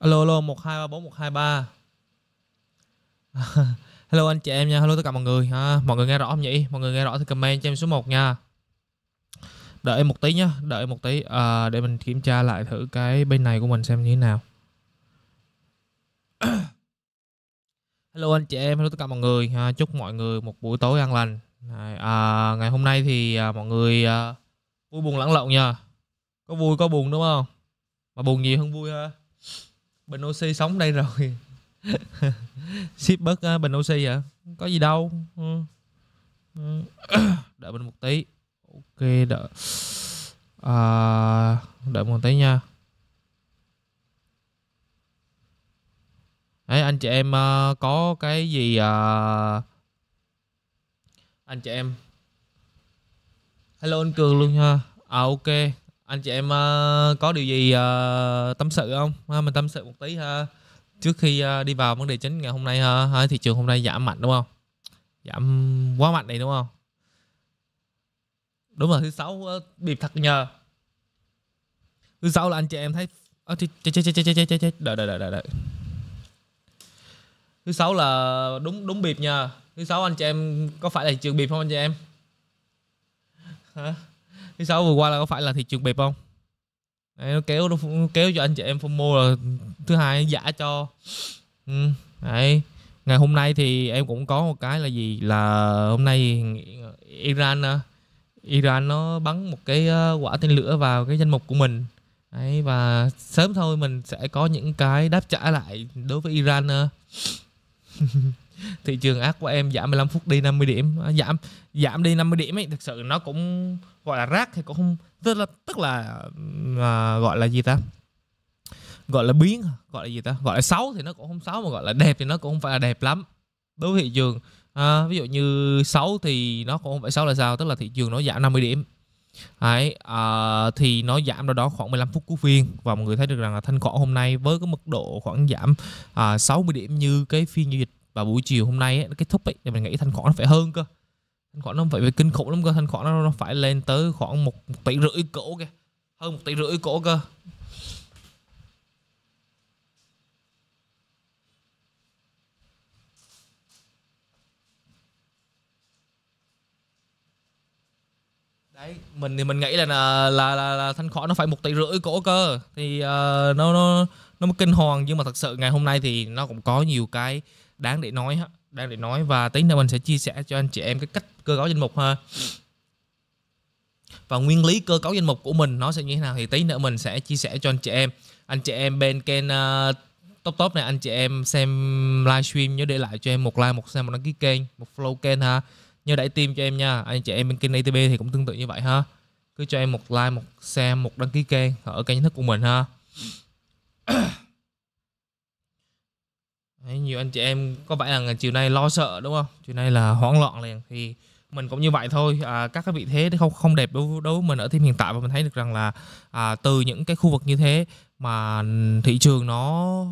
Alo alo một một hai hai ba bốn ba hello anh chị em nha, hello tất cả mọi người ha. Mọi người nghe rõ không nhỉ? Mọi người nghe rõ thì comment cho em số 1 nha. Đợi một tí nhá, đợi một tí à, để mình kiểm tra lại thử cái bên này của mình xem như thế nào. hello anh chị em, hello tất cả mọi người ha. Chúc mọi người một buổi tối an lành. À, ngày hôm nay thì à, mọi người à, vui buồn lẫn lộn nha. Có vui có buồn đúng không? Mà buồn gì hơn vui ha bình oxy sống đây rồi ship bớt à, bình oxy hả? có gì đâu ừ. Ừ. đợi mình một tí ok đợi à, đợi một tí nha Đấy, anh chị em uh, có cái gì uh... anh chị em hello anh cường luôn nha. à ok anh chị em uh, có điều gì uh, tâm sự không ha, ờ, mình tâm sự một tí ha trước khi uh, đi vào vấn đề chính ngày hôm nay ha, ha thị trường hôm nay giảm mạnh đúng không giảm quá mạnh này đúng không đúng rồi thứ sáu uh, bịp thật nhờ thứ sáu là anh chị em thấy à, chết chết chết chết chết chết đợi đợi đợi đợi đợi thứ sáu là đúng đúng bịp nha thứ sáu anh chị em có phải là trường bịp không anh chị em hả thứ sáu vừa qua là có phải là thị trường bẹp không đấy, nó kéo nó kéo cho anh chị em FOMO là thứ hai giả cho ừ, đấy ngày hôm nay thì em cũng có một cái là gì là hôm nay Iran ờ, Iran nó bắn một cái ờ, quả tên lửa vào cái danh mục của mình đấy và sớm thôi mình sẽ có những cái đáp trả lại đối với Iran ờ. thị trường ác của em giảm 15 phút đi 50 điểm giảm giảm đi 50 điểm ấy thực sự nó cũng gọi là rác thì cũng không tức là tức là à, gọi là gì ta gọi là biến gọi là gì ta gọi là xấu thì nó cũng không xấu mà gọi là đẹp thì nó cũng không phải là đẹp lắm đối với thị trường à, ví dụ như xấu thì nó cũng không phải xấu là sao tức là thị trường nó giảm 50 điểm Đấy, à, thì nó giảm đâu đó khoảng 15 phút cuối phiên và mọi người thấy được rằng là thanh khoản hôm nay với cái mức độ khoảng giảm à, 60 điểm như cái phiên giao dịch vào buổi chiều hôm nay ấy, kết thúc ấy thì mình nghĩ thanh khoản nó phải hơn cơ thanh khoản nó phải, về kinh khủng lắm cơ thanh khoản nó, nó phải lên tới khoảng một, một tỷ rưỡi cổ kìa hơn một tỷ rưỡi cổ cơ đấy mình thì mình nghĩ là là là, là, là thanh khoản nó phải một tỷ rưỡi cổ cơ thì uh, nó nó nó mới kinh hoàng nhưng mà thật sự ngày hôm nay thì nó cũng có nhiều cái đáng để nói hết đang để nói và tí nữa mình sẽ chia sẻ cho anh chị em cái cách cơ cấu danh mục ha và nguyên lý cơ cấu danh mục của mình nó sẽ như thế nào thì tí nữa mình sẽ chia sẻ cho anh chị em anh chị em bên kênh uh, top top này anh chị em xem livestream nhớ để lại cho em một like một xem một đăng ký kênh một follow kênh ha nhớ đẩy tim cho em nha anh chị em bên kênh ATB thì cũng tương tự như vậy ha cứ cho em một like một xem một đăng ký kênh ở kênh chính thức của mình ha Đấy, nhiều anh chị em có vẻ là chiều nay lo sợ đúng không chiều nay là hoảng loạn liền thì mình cũng như vậy thôi à, các cái vị thế không không đẹp đối với, đối mình ở team hiện tại và mình thấy được rằng là à, từ những cái khu vực như thế mà thị trường nó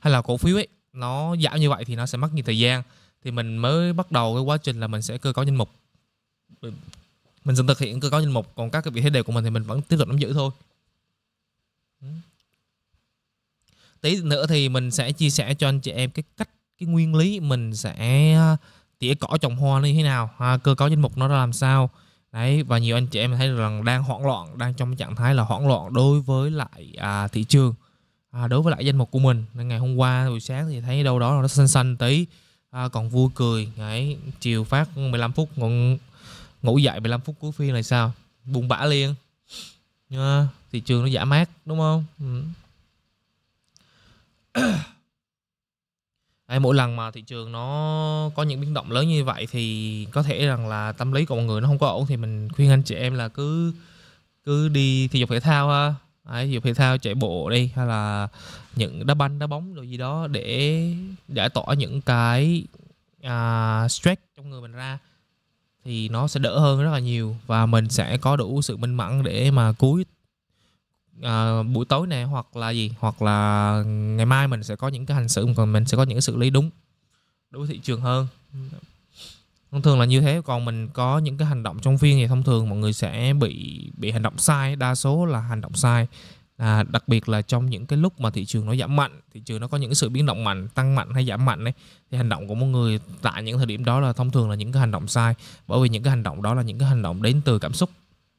hay là cổ phiếu ấy nó giảm như vậy thì nó sẽ mất nhiều thời gian thì mình mới bắt đầu cái quá trình là mình sẽ cơ cấu danh mục mình dần thực hiện cơ cấu danh mục còn các cái vị thế đều của mình thì mình vẫn tiếp tục nắm giữ thôi tí nữa thì mình sẽ chia sẻ cho anh chị em cái cách cái nguyên lý mình sẽ ờ, tỉa cỏ trồng hoa như thế nào à, cơ cấu danh mục nó ra làm sao đấy và nhiều anh chị em thấy rằng đang hoảng loạn đang trong trạng thái là hoảng loạn đối với lại à, thị trường à, đối với lại danh mục của mình ngày hôm qua buổi sáng thì thấy đâu đó nó xanh xanh tí à, còn vui cười đấy chiều phát 15 phút ngủ, ngủ dậy 15 phút cuối phiên là sao buồn bã liền à, thị trường nó giả mát đúng không ừ. Đấy, mỗi lần mà thị trường nó có những biến động lớn như vậy thì có thể rằng là tâm lý của mọi người nó không có ổn thì mình khuyên anh chị em là cứ cứ đi thể dục thể thao ha Đấy, thể dục thể thao chạy bộ đi hay là những đá banh đá bóng rồi gì đó để giải tỏa những cái uh, stress trong người mình ra thì nó sẽ đỡ hơn rất là nhiều và mình sẽ có đủ sự minh mẫn để mà cuối à, buổi tối này hoặc là gì hoặc là ngày mai mình sẽ có những cái hành xử còn mình sẽ có những cái xử lý đúng đối với thị trường hơn thông thường là như thế còn mình có những cái hành động trong phiên thì thông thường mọi người sẽ bị bị hành động sai đa số là hành động sai à, đặc biệt là trong những cái lúc mà thị trường nó giảm mạnh thị trường nó có những cái sự biến động mạnh tăng mạnh hay giảm mạnh đấy thì hành động của mọi người tại những thời điểm đó là thông thường là những cái hành động sai bởi vì những cái hành động đó là những cái hành động đến từ cảm xúc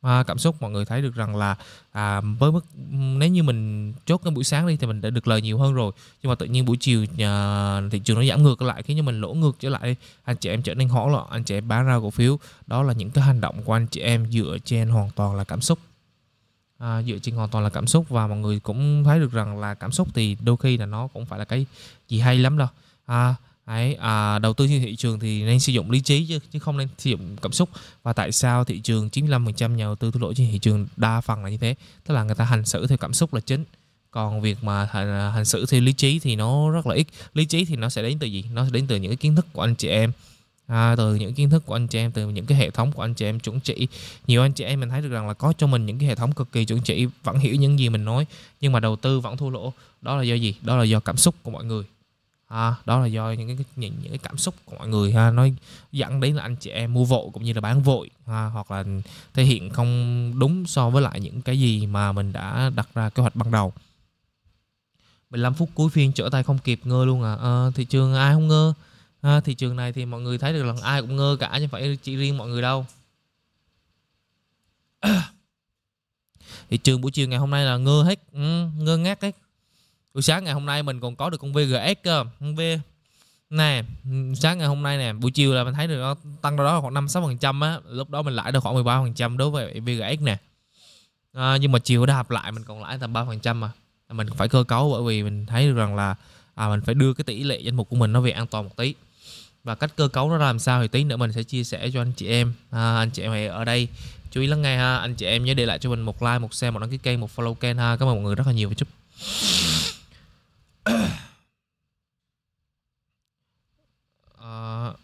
à, cảm xúc mọi người thấy được rằng là à, với mức nếu như mình chốt cái buổi sáng đi thì mình đã được lời nhiều hơn rồi nhưng mà tự nhiên buổi chiều à, thị trường nó giảm ngược lại khiến cho mình lỗ ngược trở lại anh chị em trở nên hỗn loạn anh chị em bán ra cổ phiếu đó là những cái hành động của anh chị em dựa trên hoàn toàn là cảm xúc à, dựa trên hoàn toàn là cảm xúc và mọi người cũng thấy được rằng là cảm xúc thì đôi khi là nó cũng phải là cái gì hay lắm đâu à, Đấy, à, đầu tư trên thị trường thì nên sử dụng lý trí chứ, chứ không nên sử dụng cảm xúc và tại sao thị trường 95% nhà đầu tư thua lỗ trên thị trường đa phần là như thế tức là người ta hành xử theo cảm xúc là chính còn việc mà hành, hành xử theo lý trí thì nó rất là ít lý trí thì nó sẽ đến từ gì nó sẽ đến từ những cái kiến thức của anh chị em à, từ những kiến thức của anh chị em từ những cái hệ thống của anh chị em chuẩn chỉ nhiều anh chị em mình thấy được rằng là có cho mình những cái hệ thống cực kỳ chuẩn chỉ vẫn hiểu những gì mình nói nhưng mà đầu tư vẫn thua lỗ đó là do gì đó là do cảm xúc của mọi người à, đó là do những cái những, những cái cảm xúc của mọi người ha nó dẫn đến là anh chị em mua vội cũng như là bán vội ha, hoặc là thể hiện không đúng so với lại những cái gì mà mình đã đặt ra kế hoạch ban đầu 15 phút cuối phiên trở tay không kịp ngơ luôn à, à thị trường ai không ngơ à, thị trường này thì mọi người thấy được là ai cũng ngơ cả chứ phải chỉ riêng mọi người đâu thị trường buổi chiều ngày hôm nay là ngơ hết ừ, ngơ ngác hết buổi sáng ngày hôm nay mình còn có được con VGS cơ con V nè sáng ngày hôm nay nè buổi chiều là mình thấy được nó tăng đâu đó khoảng năm sáu phần trăm á lúc đó mình lãi được khoảng 13 phần trăm đối với VGX nè à, nhưng mà chiều đã hợp lại mình còn lãi tầm 3 phần trăm mà mình phải cơ cấu bởi vì mình thấy được rằng là à, mình phải đưa cái tỷ lệ danh mục của mình nó về an toàn một tí và cách cơ cấu nó làm sao thì tí nữa mình sẽ chia sẻ cho anh chị em à, anh chị em hãy ở đây chú ý lắng nghe ha anh chị em nhớ để lại cho mình một like một share một đăng ký kênh một follow kênh ha cảm ơn mọi người rất là nhiều và chúc Ờ.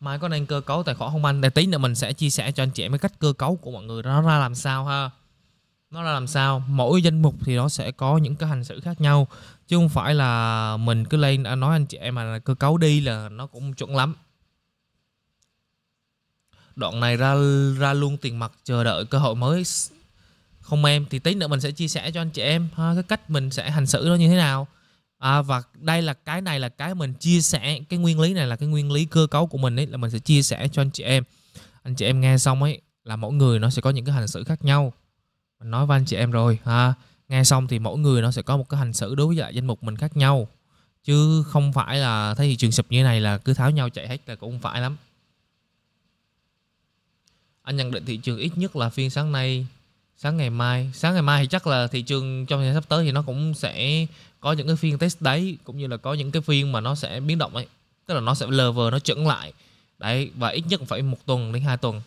mai có nên cơ cấu tài khoản không anh để tí nữa mình sẽ chia sẻ cho anh chị em cái cách cơ cấu của mọi người nó ra làm sao ha nó ra làm sao mỗi danh mục thì nó sẽ có những cái hành xử khác nhau chứ không phải là mình cứ lên à, nói anh chị em mà cơ cấu đi là nó cũng chuẩn lắm đoạn này ra ra luôn tiền mặt chờ đợi cơ hội mới không em thì tí nữa mình sẽ chia sẻ cho anh chị em ha, cái cách mình sẽ hành xử nó như thế nào à, và đây là cái này là cái mình chia sẻ cái nguyên lý này là cái nguyên lý cơ cấu của mình ấy là mình sẽ chia sẻ cho anh chị em anh chị em nghe xong ấy là mỗi người nó sẽ có những cái hành xử khác nhau mình nói với anh chị em rồi ha nghe xong thì mỗi người nó sẽ có một cái hành xử đối với lại danh mục mình khác nhau chứ không phải là thấy thị trường sụp như này là cứ tháo nhau chạy hết là cũng không phải lắm anh nhận định thị trường ít nhất là phiên sáng nay, sáng ngày mai. Sáng ngày mai thì chắc là thị trường trong thời gian sắp tới thì nó cũng sẽ có những cái phiên test đấy cũng như là có những cái phiên mà nó sẽ biến động ấy. Tức là nó sẽ lờ vờ nó chuẩn lại. Đấy và ít nhất phải một tuần đến hai tuần.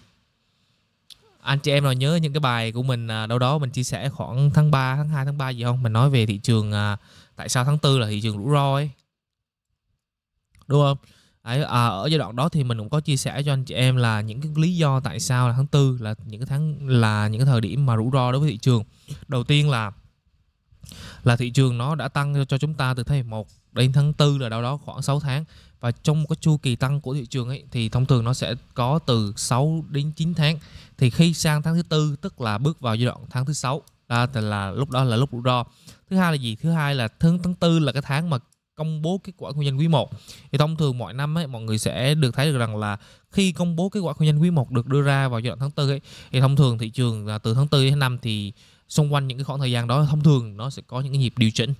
Anh chị em nào nhớ những cái bài của mình à, đâu đó mình chia sẻ khoảng tháng 3, tháng 2, tháng 3 gì không? Mình nói về thị trường à, tại sao tháng 4 là thị trường rủi ro ấy. Đúng không? Đấy, à, ở giai đoạn đó thì mình cũng có chia sẻ cho anh chị em là những cái lý do tại sao là tháng tư là những cái tháng là những cái thời điểm mà rủi ro đối với thị trường. Đầu tiên là là thị trường nó đã tăng cho chúng ta từ tháng 1 đến tháng 4 là đâu đó khoảng 6 tháng và trong cái chu kỳ tăng của thị trường ấy thì thông thường nó sẽ có từ 6 đến 9 tháng thì khi sang tháng thứ tư tức là bước vào giai đoạn tháng thứ sáu là, là lúc đó là lúc rủi ro thứ hai là gì thứ hai là tháng tháng tư là cái tháng mà công bố kết quả kinh doanh quý 1 thì thông thường mọi năm ấy mọi người sẽ được thấy được rằng là khi công bố kết quả kinh doanh quý 1 được đưa ra vào giai đoạn tháng tư ấy thì thông thường thị trường à, từ tháng 4 đến năm thì xung quanh những cái khoảng thời gian đó thông thường nó sẽ có những cái nhịp điều chỉnh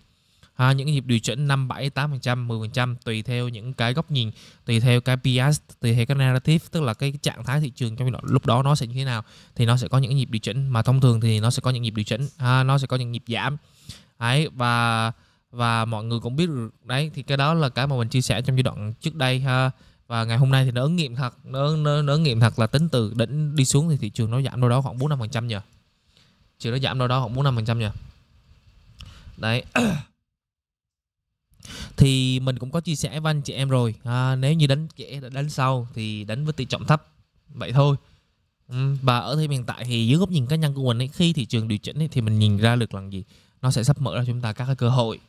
à, những cái nhịp điều chỉnh 5, 7, 8%, 10% tùy theo những cái góc nhìn, tùy theo cái bias, tùy theo cái narrative tức là cái trạng thái thị trường trong lúc đó nó sẽ như thế nào thì nó sẽ có những nhịp điều chỉnh mà thông thường thì nó sẽ có những nhịp điều chỉnh, à, nó sẽ có những nhịp giảm. Đấy và và mọi người cũng biết được đấy thì cái đó là cái mà mình chia sẻ trong giai đoạn trước đây ha và ngày hôm nay thì nó ứng nghiệm thật nó nó, nó ứng nghiệm thật là tính từ đỉnh đi xuống thì thị trường nó giảm đâu đó khoảng bốn năm phần trăm nhờ chỉ nó giảm đâu đó khoảng bốn năm phần trăm nhờ đấy thì mình cũng có chia sẻ với anh chị em rồi à, nếu như đánh trẻ đánh sau thì đánh với tỷ trọng thấp vậy thôi ừ, và ở thời hiện tại thì dưới góc nhìn cá nhân của mình ấy, khi thị trường điều chỉnh ấy, thì mình nhìn ra được là gì nó sẽ sắp mở ra chúng ta các cái cơ hội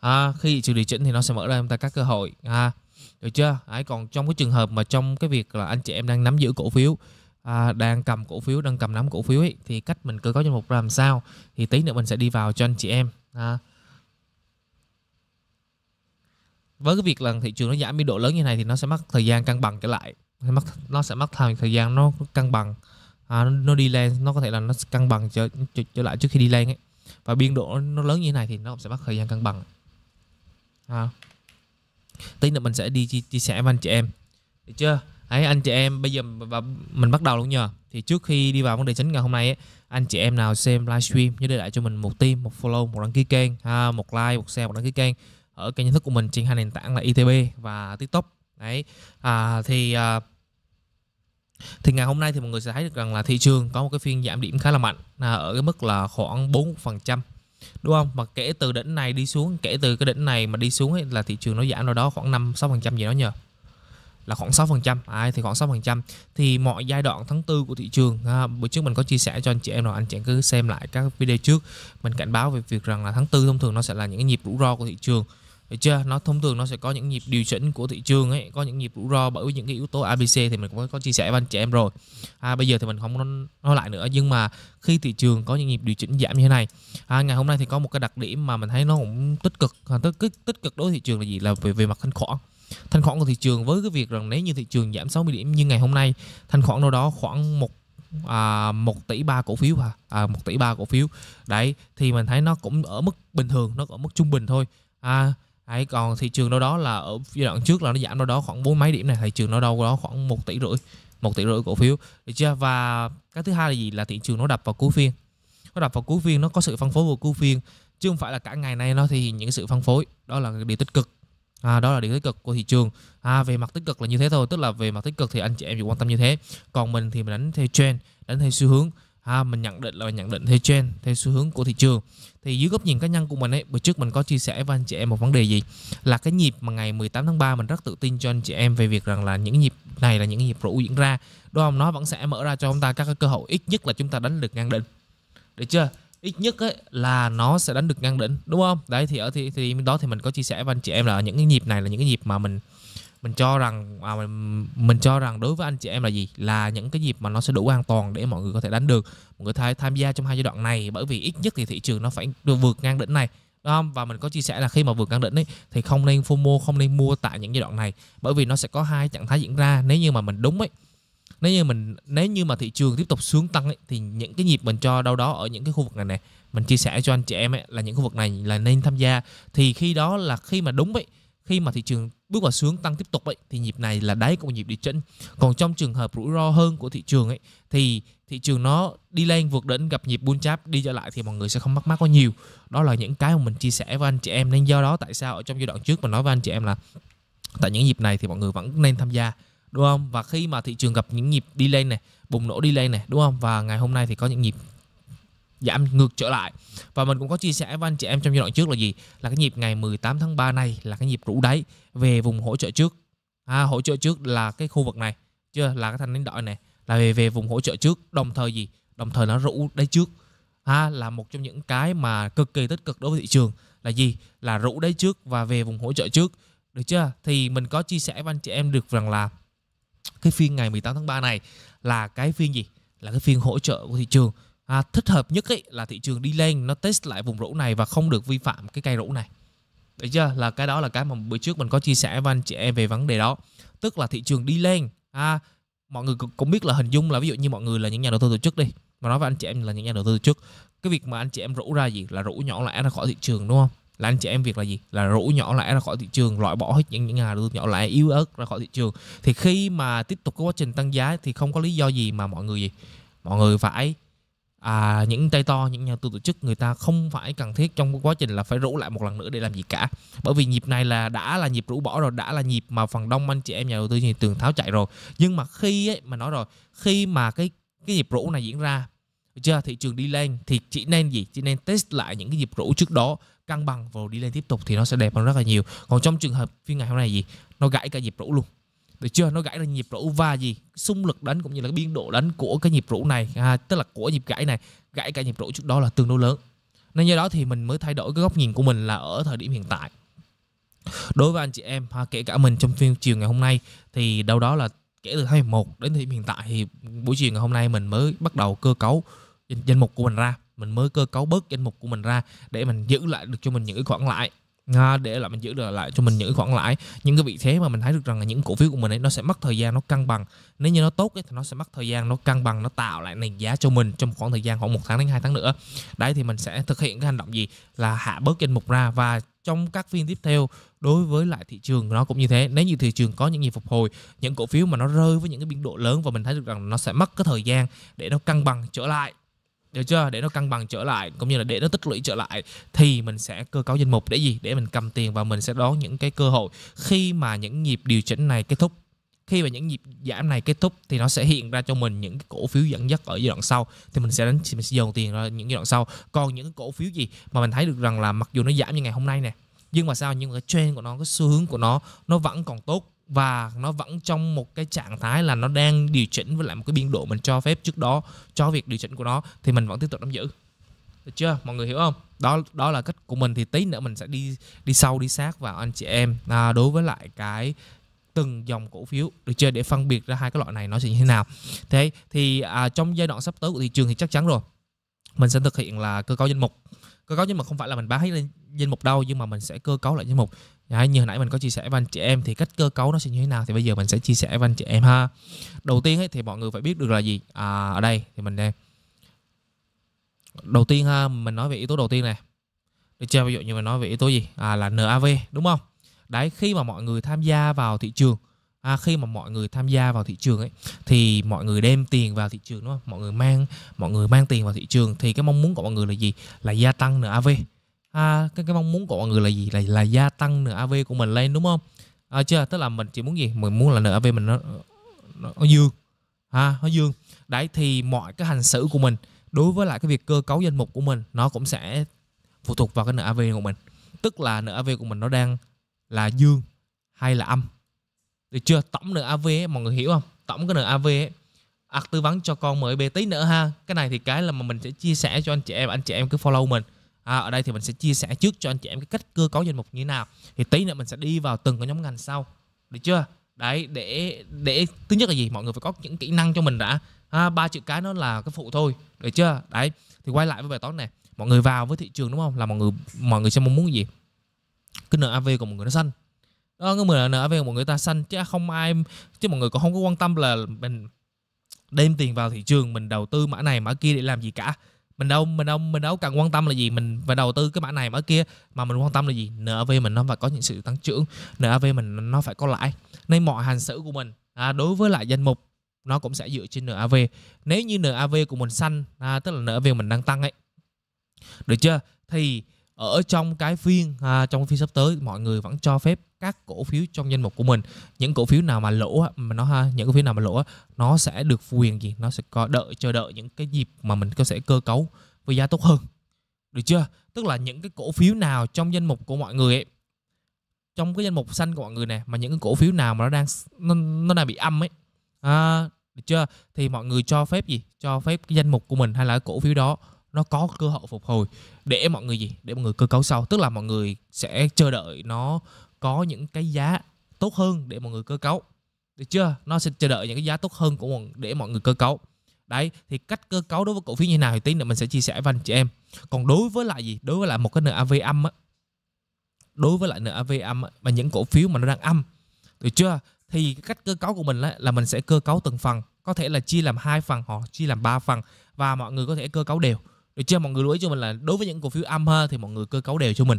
à, khi sự điều chỉnh thì nó sẽ mở ra chúng ta các cơ hội à, được chưa Đấy, à, còn trong cái trường hợp mà trong cái việc là anh chị em đang nắm giữ cổ phiếu à, đang cầm cổ phiếu đang cầm nắm cổ phiếu ấy, thì cách mình cơ cấu danh mục làm sao thì tí nữa mình sẽ đi vào cho anh chị em à. với cái việc là thị trường nó giảm biên độ lớn như này thì nó sẽ mất thời gian cân bằng trở lại nó mất nó sẽ mất thời thời gian nó cân bằng à, nó, đi lên nó có thể là nó cân bằng trở, trở, lại trước khi đi lên ấy và biên độ nó lớn như này thì nó sẽ mất thời gian cân bằng à. tí nữa mình sẽ đi chia, chia sẻ với anh chị em được chưa ấy anh chị em bây giờ và mình bắt đầu luôn nhờ thì trước khi đi vào vấn đề chính ngày hôm nay ấy, anh chị em nào xem livestream nhớ để lại cho mình một tim một follow một đăng ký kênh ha, một like một share một đăng ký kênh ở kênh nhận thức của mình trên hai nền tảng là itb và tiktok đấy à, thì à, thì ngày hôm nay thì mọi người sẽ thấy được rằng là thị trường có một cái phiên giảm điểm khá là mạnh à, ở cái mức là khoảng 4% đúng không mà kể từ đỉnh này đi xuống kể từ cái đỉnh này mà đi xuống ấy, là thị trường nó giảm đâu đó khoảng 5 6 phần trăm gì đó nhờ là khoảng 6 phần trăm ai à, thì khoảng 6 phần trăm thì mọi giai đoạn tháng tư của thị trường à, bữa trước mình có chia sẻ cho anh chị em rồi anh chị em cứ xem lại các video trước mình cảnh báo về việc rằng là tháng tư thông thường nó sẽ là những cái nhịp rủi ro của thị trường được chưa nó thông thường nó sẽ có những nhịp điều chỉnh của thị trường ấy có những nhịp rủi ro bởi vì những cái yếu tố abc thì mình cũng có chia sẻ với anh chị em rồi à, bây giờ thì mình không nói lại nữa nhưng mà khi thị trường có những nhịp điều chỉnh giảm như thế này à, ngày hôm nay thì có một cái đặc điểm mà mình thấy nó cũng tích cực à, tích cực tích cực đối với thị trường là gì là về về mặt thanh khoản thanh khoản của thị trường với cái việc rằng nếu như thị trường giảm 60 điểm như ngày hôm nay thanh khoản đâu đó khoảng một à, 1 tỷ ba cổ phiếu à, à 1 tỷ ba cổ phiếu đấy thì mình thấy nó cũng ở mức bình thường nó ở mức trung bình thôi à, Đấy, còn thị trường đâu đó là ở giai đoạn trước là nó giảm đâu đó khoảng bốn mấy điểm này thị trường nó đâu đó khoảng một tỷ rưỡi một tỷ rưỡi cổ phiếu được chưa và cái thứ hai là gì là thị trường nó đập vào cuối phiên nó đập vào cuối phiên nó có sự phân phối vào cuối phiên chứ không phải là cả ngày nay nó thì những sự phân phối đó là điều tích cực à, đó là điều tích cực của thị trường à, về mặt tích cực là như thế thôi tức là về mặt tích cực thì anh chị em chỉ quan tâm như thế còn mình thì mình đánh theo trend đánh theo xu hướng à, mình nhận định là nhận định theo trend theo xu hướng của thị trường thì dưới góc nhìn cá nhân của mình ấy bữa trước mình có chia sẻ với anh chị em một vấn đề gì là cái nhịp mà ngày 18 tháng 3 mình rất tự tin cho anh chị em về việc rằng là những nhịp này là những nhịp rũ diễn ra đúng không nó vẫn sẽ mở ra cho chúng ta các cái cơ hội ít nhất là chúng ta đánh được ngang đỉnh được chưa ít nhất ấy, là nó sẽ đánh được ngang đỉnh đúng không đấy thì ở thì, thì đó thì mình có chia sẻ với anh chị em là những cái nhịp này là những cái nhịp mà mình mình cho rằng à, mình, mình cho rằng đối với anh chị em là gì là những cái dịp mà nó sẽ đủ an toàn để mọi người có thể đánh được mọi người thay tham gia trong hai giai đoạn này bởi vì ít nhất thì thị trường nó phải được vượt ngang đỉnh này đúng không? và mình có chia sẻ là khi mà vượt ngang đỉnh ấy thì không nên phô FOMO không nên mua tại những giai đoạn này bởi vì nó sẽ có hai trạng thái diễn ra nếu như mà mình đúng ấy nếu như mình nếu như mà thị trường tiếp tục xuống tăng ấy, thì những cái nhịp mình cho đâu đó ở những cái khu vực này này mình chia sẻ cho anh chị em ấy, là những khu vực này là nên tham gia thì khi đó là khi mà đúng ấy khi mà thị trường bước vào sướng tăng tiếp tục ấy, thì nhịp này là đáy của nhịp đi chỉnh còn trong trường hợp rủi ro hơn của thị trường ấy thì thị trường nó đi lên vượt đỉnh gặp nhịp bull trap đi trở lại thì mọi người sẽ không mắc mắc quá nhiều đó là những cái mà mình chia sẻ với anh chị em nên do đó tại sao ở trong giai đoạn trước mình nói với anh chị em là tại những nhịp này thì mọi người vẫn nên tham gia đúng không và khi mà thị trường gặp những nhịp đi lên này bùng nổ đi lên này đúng không và ngày hôm nay thì có những nhịp giảm ngược trở lại và mình cũng có chia sẻ với anh chị em trong giai đoạn trước là gì là cái nhịp ngày 18 tháng 3 này là cái nhịp rũ đáy về vùng hỗ trợ trước à, hỗ trợ trước là cái khu vực này chưa là cái thanh nến đỏ này là về về vùng hỗ trợ trước đồng thời gì đồng thời nó rũ đáy trước à, là một trong những cái mà cực kỳ tích cực đối với thị trường là gì là rũ đáy trước và về vùng hỗ trợ trước được chưa thì mình có chia sẻ với anh chị em được rằng là cái phiên ngày 18 tháng 3 này là cái phiên gì là cái phiên hỗ trợ của thị trường à, thích hợp nhất ấy là thị trường đi lên nó test lại vùng rũ này và không được vi phạm cái cây rũ này được chưa là cái đó là cái mà bữa trước mình có chia sẻ với anh chị em về vấn đề đó tức là thị trường đi lên à, mọi người cũng biết là hình dung là ví dụ như mọi người là những nhà đầu tư tổ chức đi mà nói với anh chị em là những nhà đầu tư tổ chức cái việc mà anh chị em rũ ra gì là rũ nhỏ lẻ ra khỏi thị trường đúng không là anh chị em việc là gì là rũ nhỏ lẻ ra khỏi thị trường loại bỏ hết những những nhà đầu tư nhỏ lẻ yếu ớt ra khỏi thị trường thì khi mà tiếp tục cái quá trình tăng giá thì không có lý do gì mà mọi người gì mọi người phải à, những tay to những nhà tổ chức người ta không phải cần thiết trong quá trình là phải rũ lại một lần nữa để làm gì cả bởi vì nhịp này là đã là nhịp rũ bỏ rồi đã là nhịp mà phần đông anh chị em nhà đầu tư thì tường tháo chạy rồi nhưng mà khi ấy, mà nói rồi khi mà cái cái nhịp rũ này diễn ra chưa thị trường đi lên thì chỉ nên gì chỉ nên test lại những cái nhịp rũ trước đó cân bằng vào đi lên tiếp tục thì nó sẽ đẹp hơn rất là nhiều còn trong trường hợp phiên ngày hôm nay gì nó gãy cả nhịp rũ luôn được chưa nó gãy ra nhịp rũ và gì xung lực đánh cũng như là biên độ đánh của cái nhịp rũ này à, tức là của nhịp gãy này gãy cả nhịp rũ trước đó là tương đối lớn nên do đó thì mình mới thay đổi cái góc nhìn của mình là ở thời điểm hiện tại đối với anh chị em ha, kể cả mình trong phiên chiều ngày hôm nay thì đâu đó là kể từ tháng 1 đến thời điểm hiện tại thì buổi chiều ngày hôm nay mình mới bắt đầu cơ cấu danh mục của mình ra mình mới cơ cấu bớt danh mục của mình ra để mình giữ lại được cho mình những cái khoản lãi à, để là mình giữ được lại cho mình những khoản lãi những cái vị thế mà mình thấy được rằng là những cổ phiếu của mình ấy nó sẽ mất thời gian nó cân bằng nếu như nó tốt ấy, thì nó sẽ mất thời gian nó cân bằng nó tạo lại nền giá cho mình trong khoảng thời gian khoảng một tháng đến hai tháng nữa đấy thì mình sẽ thực hiện cái hành động gì là hạ bớt danh mục ra và trong các phiên tiếp theo đối với lại thị trường nó cũng như thế nếu như thị trường có những gì phục hồi những cổ phiếu mà nó rơi với những cái biên độ lớn và mình thấy được rằng nó sẽ mất cái thời gian để nó cân bằng trở lại được chưa để nó cân bằng trở lại cũng như là để nó tích lũy trở lại thì mình sẽ cơ cấu danh mục để gì để mình cầm tiền và mình sẽ đón những cái cơ hội khi mà những nhịp điều chỉnh này kết thúc khi mà những nhịp giảm này kết thúc thì nó sẽ hiện ra cho mình những cái cổ phiếu dẫn dắt ở giai đoạn sau thì mình sẽ đánh mình sẽ dồn tiền ra những giai đoạn sau còn những cổ phiếu gì mà mình thấy được rằng là mặc dù nó giảm như ngày hôm nay nè nhưng mà sao nhưng mà cái trend của nó cái xu hướng của nó nó vẫn còn tốt và nó vẫn trong một cái trạng thái là nó đang điều chỉnh với lại một cái biên độ mình cho phép trước đó cho việc điều chỉnh của nó thì mình vẫn tiếp tục nắm giữ được chưa mọi người hiểu không đó đó là cách của mình thì tí nữa mình sẽ đi đi sâu đi sát vào anh chị em à, đối với lại cái từng dòng cổ phiếu được chưa để phân biệt ra hai cái loại này nó sẽ như thế nào thế thì à, trong giai đoạn sắp tới của thị trường thì chắc chắn rồi mình sẽ thực hiện là cơ cấu danh mục cơ cấu danh mục không phải là mình bán hết lên danh mục đâu nhưng mà mình sẽ cơ cấu lại danh mục Đấy, như hồi nãy mình có chia sẻ với anh chị em thì cách cơ cấu nó sẽ như thế nào thì bây giờ mình sẽ chia sẻ với anh chị em ha đầu tiên ấy, thì mọi người phải biết được là gì à, ở đây thì mình đây đầu tiên ha mình nói về yếu tố đầu tiên này được chưa ví dụ như mình nói về yếu tố gì à, là NAV đúng không đấy khi mà mọi người tham gia vào thị trường à, khi mà mọi người tham gia vào thị trường ấy thì mọi người đem tiền vào thị trường đúng không mọi người mang mọi người mang tiền vào thị trường thì cái mong muốn của mọi người là gì là gia tăng NAV à, cái cái mong muốn của mọi người là gì là là gia tăng NAV của mình lên đúng không à, chưa tức là mình chỉ muốn gì mình muốn là NAV mình nó nó, nó dương ha nó dương đấy thì mọi cái hành xử của mình đối với lại cái việc cơ cấu danh mục của mình nó cũng sẽ phụ thuộc vào cái NAV của mình tức là NAV của mình nó đang là dương hay là âm được chưa tổng NAV ấy, mọi người hiểu không tổng cái NAV ấy ạc à, tư vấn cho con mới bê tí nữa ha cái này thì cái là mà mình sẽ chia sẻ cho anh chị em anh chị em cứ follow mình à, ở đây thì mình sẽ chia sẻ trước cho anh chị em cái cách cơ cấu danh mục như thế nào thì tí nữa mình sẽ đi vào từng cái nhóm ngành sau được chưa đấy để để thứ nhất là gì mọi người phải có những kỹ năng cho mình đã à, ba chữ cái nó là cái phụ thôi được chưa đấy thì quay lại với bài toán này mọi người vào với thị trường đúng không là mọi người mọi người sẽ mong muốn gì cái NAV của mọi người nó xanh đó, cái mười NAV của mọi người ta xanh chứ không ai chứ mọi người cũng không có quan tâm là mình đem tiền vào thị trường mình đầu tư mã này mã kia để làm gì cả mình đâu mình đâu mình đâu cần quan tâm là gì mình phải đầu tư cái mã này mã kia mà mình quan tâm là gì NAV mình nó phải có những sự tăng trưởng NAV mình nó phải có lãi nên mọi hành xử của mình à, đối với lại danh mục nó cũng sẽ dựa trên NAV nếu như NAV của mình xanh à, tức là NAV mình đang tăng ấy được chưa thì ở trong cái phiên à, trong phiên sắp tới mọi người vẫn cho phép các cổ phiếu trong danh mục của mình những cổ phiếu nào mà lỗ mà nó ha những cổ phiếu nào mà lỗ nó sẽ được quyền gì nó sẽ có đợi chờ đợi những cái dịp mà mình có sẽ cơ cấu với giá tốt hơn được chưa tức là những cái cổ phiếu nào trong danh mục của mọi người ấy, trong cái danh mục xanh của mọi người này, mà những cái cổ phiếu nào mà nó đang nó, nó đang bị âm ấy à, được chưa thì mọi người cho phép gì cho phép cái danh mục của mình hay là cái cổ phiếu đó nó có cơ hội phục hồi để mọi người gì để mọi người cơ cấu sau tức là mọi người sẽ chờ đợi nó có những cái giá tốt hơn để mọi người cơ cấu được chưa nó sẽ chờ đợi những cái giá tốt hơn của mình để mọi người cơ cấu đấy thì cách cơ cấu đối với cổ phiếu như thế nào thì tí nữa mình sẽ chia sẻ với anh chị em còn đối với lại gì đối với lại một cái NAV âm á đối với lại NAV âm á, mà những cổ phiếu mà nó đang âm được chưa thì cách cơ cấu của mình á, là mình sẽ cơ cấu từng phần có thể là chia làm hai phần hoặc chia làm ba phần và mọi người có thể cơ cấu đều được chưa mọi người lưu ý cho mình là đối với những cổ phiếu âm ha thì mọi người cơ cấu đều cho mình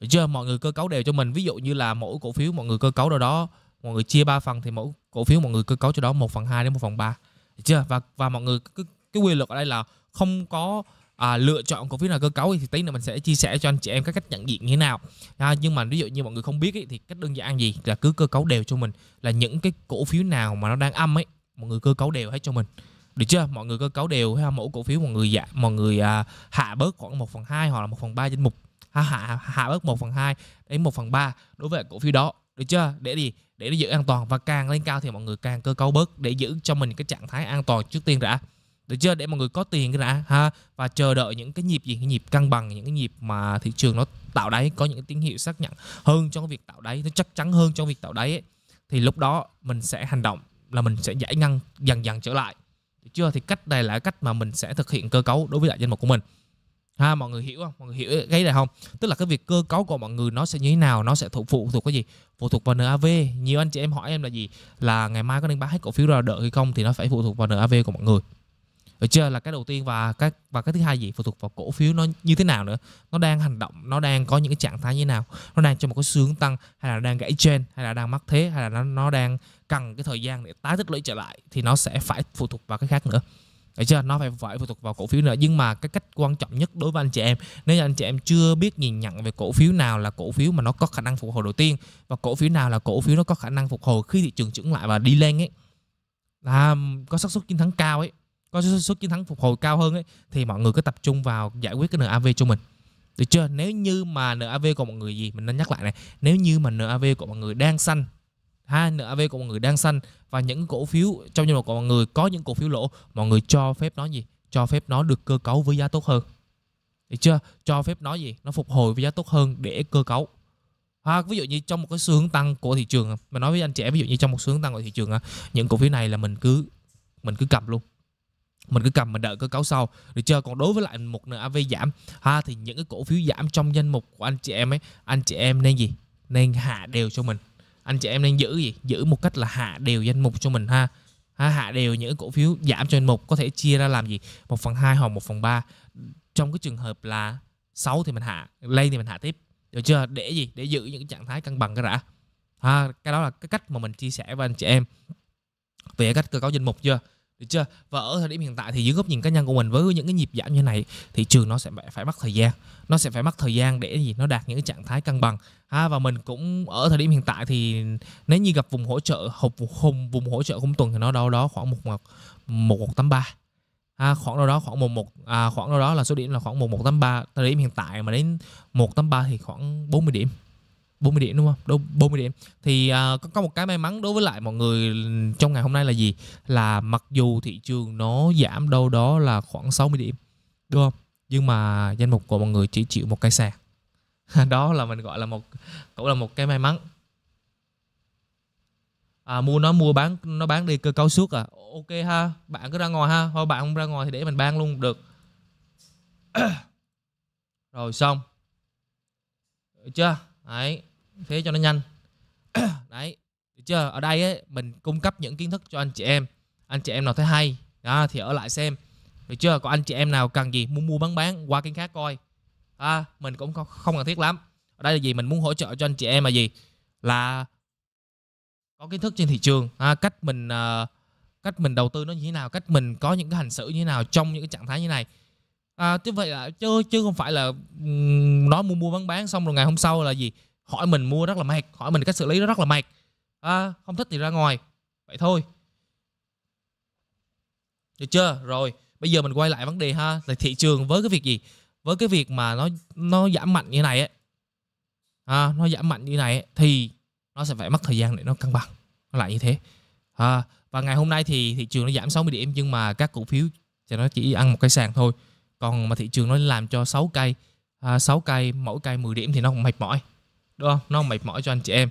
được chưa? Mọi người cơ cấu đều cho mình. Ví dụ như là mỗi cổ phiếu mọi người cơ cấu đâu đó, mọi người chia 3 phần thì mỗi cổ phiếu mọi người cơ cấu cho đó 1 phần 2 đến 1 phần 3. Được chưa? Và và mọi người cái, cái quy luật ở đây là không có à, lựa chọn cổ phiếu nào cơ cấu thì tí nữa mình sẽ chia sẻ cho anh chị em các cách nhận diện như thế nào à, nhưng mà ví dụ như mọi người không biết ấy, thì cách đơn giản gì là cứ cơ cấu đều cho mình là những cái cổ phiếu nào mà nó đang âm ấy mọi người cơ cấu đều hết cho mình được chưa mọi người cơ cấu đều ha mỗi cổ phiếu mọi người dạ mọi người à, hạ bớt khoảng 1 phần hai hoặc là 1 phần ba danh mục hạ hạ bớt 1 phần 2 đến 1 phần 3 đối với cổ phiếu đó được chưa để gì để nó giữ an toàn và càng lên cao thì mọi người càng cơ cấu bớt để giữ cho mình cái trạng thái an toàn trước tiên đã được chưa để mọi người có tiền cái đã ha và chờ đợi những cái nhịp gì cái nhịp cân bằng những cái nhịp mà thị trường nó tạo đáy có những cái tín hiệu xác nhận hơn trong việc tạo đáy nó chắc chắn hơn trong việc tạo đáy ấy. thì lúc đó mình sẽ hành động là mình sẽ giải ngân dần dần trở lại được chưa thì cách này là cách mà mình sẽ thực hiện cơ cấu đối với lại danh mục của mình ha mọi người hiểu không mọi người hiểu cái này không tức là cái việc cơ cấu của mọi người nó sẽ như thế nào nó sẽ phụ phụ thuộc cái gì phụ thuộc vào NAV nhiều anh chị em hỏi em là gì là ngày mai có nên bán hết cổ phiếu ra đợi hay không thì nó phải phụ thuộc vào NAV của mọi người được chưa là cái đầu tiên và cái và cái thứ hai gì phụ thuộc vào cổ phiếu nó như thế nào nữa nó đang hành động nó đang có những cái trạng thái như thế nào nó đang trong một cái sướng tăng hay là đang gãy trên hay là đang mắc thế hay là nó nó đang cần cái thời gian để tái tích lũy trở lại thì nó sẽ phải phụ thuộc vào cái khác nữa Đấy chưa? Nó phải phải phụ thuộc vào cổ phiếu nữa nhưng mà cái cách quan trọng nhất đối với anh chị em nếu như anh chị em chưa biết nhìn nhận về cổ phiếu nào là cổ phiếu mà nó có khả năng phục hồi đầu tiên và cổ phiếu nào là cổ phiếu nó có khả năng phục hồi khi thị trường chững lại và đi lên ấy là có xác suất chiến thắng cao ấy có xác suất chiến thắng phục hồi cao hơn ấy thì mọi người cứ tập trung vào giải quyết cái NAV cho mình được chưa nếu như mà NAV của mọi người gì mình nên nhắc lại này nếu như mà NAV của mọi người đang xanh hai ANAV của mọi người đang xanh và những cổ phiếu trong danh mục của mọi người có những cổ phiếu lỗ mọi người cho phép nó gì cho phép nó được cơ cấu với giá tốt hơn được chưa cho phép nó gì nó phục hồi với giá tốt hơn để cơ cấu Hoặc ví dụ như trong một cái xu hướng tăng của thị trường mà nói với anh trẻ ví dụ như trong một xu hướng tăng của thị trường những cổ phiếu này là mình cứ mình cứ cầm luôn mình cứ cầm mình đợi cơ cấu sau được chưa còn đối với lại một NAV giảm ha thì những cái cổ phiếu giảm trong danh mục của anh chị em ấy anh chị em nên gì nên hạ đều cho mình anh chị em nên giữ gì giữ một cách là hạ đều danh mục cho mình ha hạ đều những cổ phiếu giảm cho danh mục có thể chia ra làm gì một phần hai hoặc một phần ba trong cái trường hợp là xấu thì mình hạ lên thì mình hạ tiếp được chưa để gì để giữ những trạng thái cân bằng cái rã ha cái đó là cái cách mà mình chia sẻ với anh chị em về cách cơ cấu danh mục chưa được chưa và ở thời điểm hiện tại thì dưới góc nhìn cá nhân của mình với những cái nhịp giảm như này thị trường nó sẽ phải mất thời gian nó sẽ phải mất thời gian để gì nó đạt những cái trạng thái cân bằng ha và mình cũng ở thời điểm hiện tại thì nếu như gặp vùng hỗ trợ hộp vùng vùng hỗ trợ khung tuần thì nó đâu đó khoảng một một một một tám ba À, khoảng đâu đó khoảng một một à, khoảng đâu đó là số điểm là khoảng một một tám ba thời điểm hiện tại mà đến một tám ba thì khoảng 40 điểm 40 điểm đúng không? Đúng 40 điểm. Thì uh, có, có một cái may mắn đối với lại mọi người trong ngày hôm nay là gì? Là mặc dù thị trường nó giảm đâu đó là khoảng 60 điểm. Đúng không? Nhưng mà danh mục của mọi người chỉ chịu một cái sàn. đó là mình gọi là một cũng là một cái may mắn. À, mua nó mua bán nó bán đi cơ cấu suốt à ok ha bạn cứ ra ngoài ha thôi bạn không ra ngoài thì để mình bán luôn được rồi xong được chưa đấy thế cho nó nhanh đấy được chưa ở đây ấy, mình cung cấp những kiến thức cho anh chị em anh chị em nào thấy hay đó, thì ở lại xem được chưa có anh chị em nào cần gì muốn mua bán bán qua kênh khác coi à, mình cũng không cần thiết lắm ở đây là gì mình muốn hỗ trợ cho anh chị em là gì là có kiến thức trên thị trường à, cách mình à, cách mình đầu tư nó như thế nào cách mình có những cái hành xử như thế nào trong những cái trạng thái như này à, chứ vậy là chứ chứ không phải là nói mua mua bán bán xong rồi ngày hôm sau là gì hỏi mình mua rất là mệt hỏi mình cách xử lý nó rất là mệt à, không thích thì ra ngoài vậy thôi được chưa rồi bây giờ mình quay lại vấn đề ha là thị trường với cái việc gì với cái việc mà nó nó giảm mạnh như này ấy à, nó giảm mạnh như này ấy, thì nó sẽ phải mất thời gian để nó cân bằng nó lại như thế à, và ngày hôm nay thì thị trường nó giảm 60 điểm nhưng mà các cổ phiếu thì nó chỉ ăn một cây sàn thôi còn mà thị trường nó làm cho 6 cây à, 6 cây mỗi cây 10 điểm thì nó cũng mệt mỏi đúng không nó mệt mỏi cho anh chị em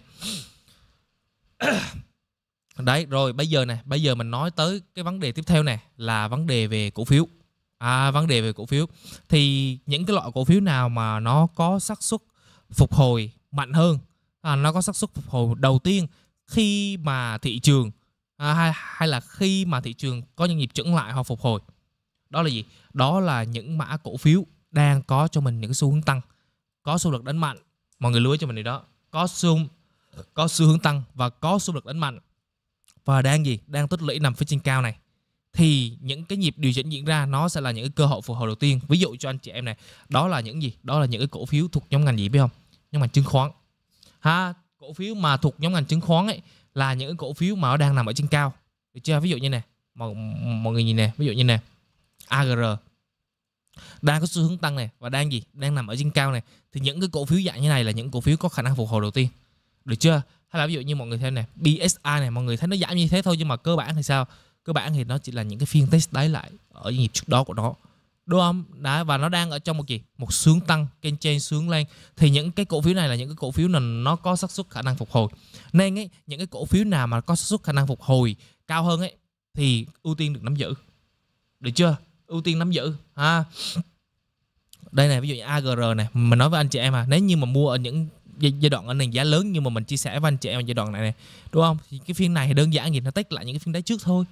đấy rồi bây giờ này bây giờ mình nói tới cái vấn đề tiếp theo này là vấn đề về cổ phiếu à, vấn đề về cổ phiếu thì những cái loại cổ phiếu nào mà nó có xác suất phục hồi mạnh hơn à, nó có xác suất phục hồi đầu tiên khi mà thị trường à, hay, hay là khi mà thị trường có những nhịp chững lại hoặc phục hồi đó là gì đó là những mã cổ phiếu đang có cho mình những xu hướng tăng có xu lực đánh mạnh mọi người lưu ý cho mình điều đó có xu có xu hướng tăng và có xu lực đánh mạnh và đang gì đang tích lũy nằm phía trên cao này thì những cái nhịp điều chỉnh diễn ra nó sẽ là những cái cơ hội phục hồi đầu tiên ví dụ cho anh chị em này đó là những gì đó là những cái cổ phiếu thuộc nhóm ngành gì biết không nhóm ngành chứng khoán ha cổ phiếu mà thuộc nhóm ngành chứng khoán ấy là những cái cổ phiếu mà nó đang nằm ở trên cao được chưa ví dụ như này mọi mọi người nhìn này ví dụ như này AGR đang có xu hướng tăng này và đang gì đang nằm ở trên cao này thì những cái cổ phiếu dạng như này là những cổ phiếu có khả năng phục hồi đầu tiên được chưa hay là ví dụ như mọi người thấy này BSI này mọi người thấy nó giảm như thế thôi nhưng mà cơ bản thì sao cơ bản thì nó chỉ là những cái phiên test đáy lại ở doanh nghiệp trước đó của nó đúng không Đấy, và nó đang ở trong một gì một sướng tăng kênh trên sướng lên thì những cái cổ phiếu này là những cái cổ phiếu là nó có xác suất khả năng phục hồi nên ấy, những cái cổ phiếu nào mà có xác suất khả năng phục hồi cao hơn ấy thì ưu tiên được nắm giữ được chưa ưu tiên nắm giữ ha đây này ví dụ như agr này mình nói với anh chị em à nếu như mà mua ở những giai đoạn ở nền giá lớn nhưng mà mình chia sẻ với anh chị em giai đoạn này này đúng không thì cái phiên này đơn giản gì nó tách lại những cái phiên đấy trước thôi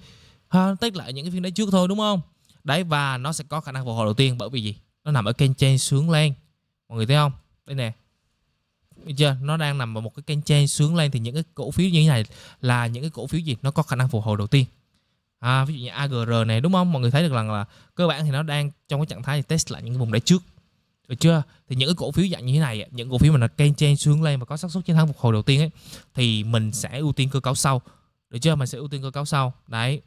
ha tách lại những cái phiên đấy trước thôi đúng không đấy và nó sẽ có khả năng phục hồi đầu tiên bởi vì gì nó nằm ở kênh trên xuống lên mọi người thấy không đây nè Đấy chưa nó đang nằm ở một cái kênh trên xuống lên thì những cái cổ phiếu như thế này là những cái cổ phiếu gì nó có khả năng phục hồi đầu tiên à, ví dụ như AGR này đúng không mọi người thấy được rằng là cơ bản thì nó đang trong cái trạng thái test lại những cái vùng đáy trước được chưa thì những cái cổ phiếu dạng như thế này những cổ phiếu mà nó kênh trên xuống lên và có xác suất chiến thắng phục hồi đầu tiên ấy thì mình sẽ ưu tiên cơ cấu sau được chưa mình sẽ ưu tiên cơ cấu sau đấy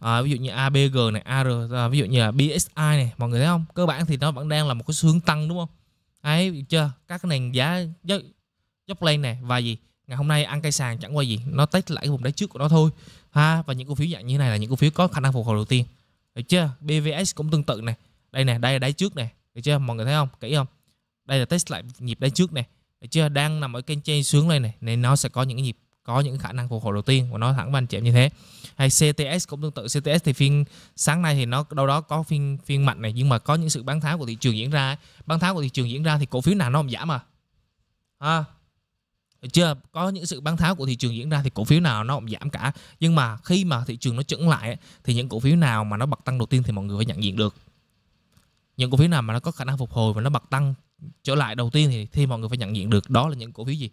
à, ví dụ như ABG này AR à, ví dụ như là BSI này mọi người thấy không cơ bản thì nó vẫn đang là một cái xu hướng tăng đúng không ấy được chưa các cái nền giá dốc lên này và gì ngày hôm nay ăn cây sàn chẳng qua gì nó test lại cái vùng đáy trước của nó thôi ha và những cổ phiếu dạng như này là những cổ phiếu có khả năng phục hồi đầu tiên được chưa BVS cũng tương tự này đây này đây là đáy trước này được chưa mọi người thấy không kỹ không đây là test lại nhịp đáy trước này được chưa đang nằm ở kênh trên xuống đây này nên nó sẽ có những nhịp có những khả năng phục hồi đầu tiên và nó thẳng và anh chị em như thế hay CTS cũng tương tự CTS thì phiên sáng nay thì nó đâu đó có phiên phiên mạnh này nhưng mà có những sự bán tháo của thị trường diễn ra bán tháo của thị trường diễn ra thì cổ phiếu nào nó không giảm mà à, được chưa có những sự bán tháo của thị trường diễn ra thì cổ phiếu nào nó cũng giảm cả nhưng mà khi mà thị trường nó chững lại thì những cổ phiếu nào mà nó bật tăng đầu tiên thì mọi người phải nhận diện được những cổ phiếu nào mà nó có khả năng phục hồi và nó bật tăng trở lại đầu tiên thì thì mọi người phải nhận diện được đó là những cổ phiếu gì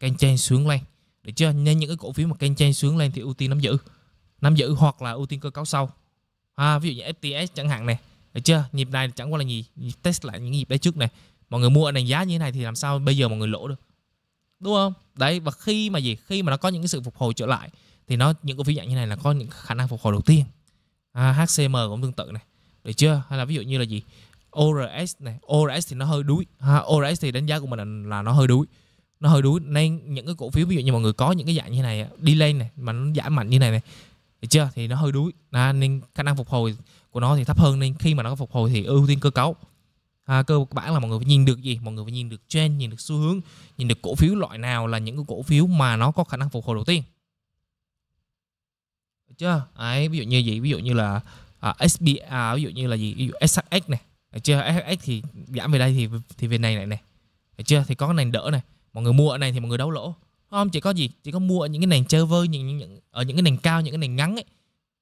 canh chen xuống lên để chưa nên những cái cổ phiếu mà canh chen xuống lên thì ưu tiên nắm giữ nắm giữ hoặc là ưu tiên cơ cấu sau à, ví dụ như FTS chẳng hạn này được chưa nhịp này chẳng qua là gì test lại những nhịp đấy trước này mọi người mua ở đánh giá như thế này thì làm sao bây giờ mọi người lỗ được đúng không đấy và khi mà gì khi mà nó có những cái sự phục hồi trở lại thì nó những cổ phiếu dạng như này là có những khả năng phục hồi đầu tiên à, HCM cũng tương tự này được chưa hay là ví dụ như là gì ORS này ORS thì nó hơi đuối ha, ORS thì đánh giá của mình là nó hơi đuối nó hơi đuối nên những cái cổ phiếu ví dụ như mọi người có những cái dạng như này đi lên này mà nó giảm mạnh như này này được chưa thì nó hơi đuối à, nên khả năng phục hồi của nó thì thấp hơn nên khi mà nó phục hồi thì ưu tiên cơ cấu à, cơ bản là mọi người phải nhìn được gì mọi người phải nhìn được trend nhìn được xu hướng nhìn được cổ phiếu loại nào là những cái cổ phiếu mà nó có khả năng phục hồi đầu tiên được chưa ấy ví dụ như gì ví dụ như là à, SBI à, ví dụ như là gì ví dụ SHX này được chưa SHX thì giảm về đây thì thì về này này này được chưa thì có cái này đỡ này mọi người mua ở này thì mọi người đấu lỗ không chỉ có gì chỉ có mua ở những cái nền server những, những, những ở những cái nền cao những cái nền ngắn ấy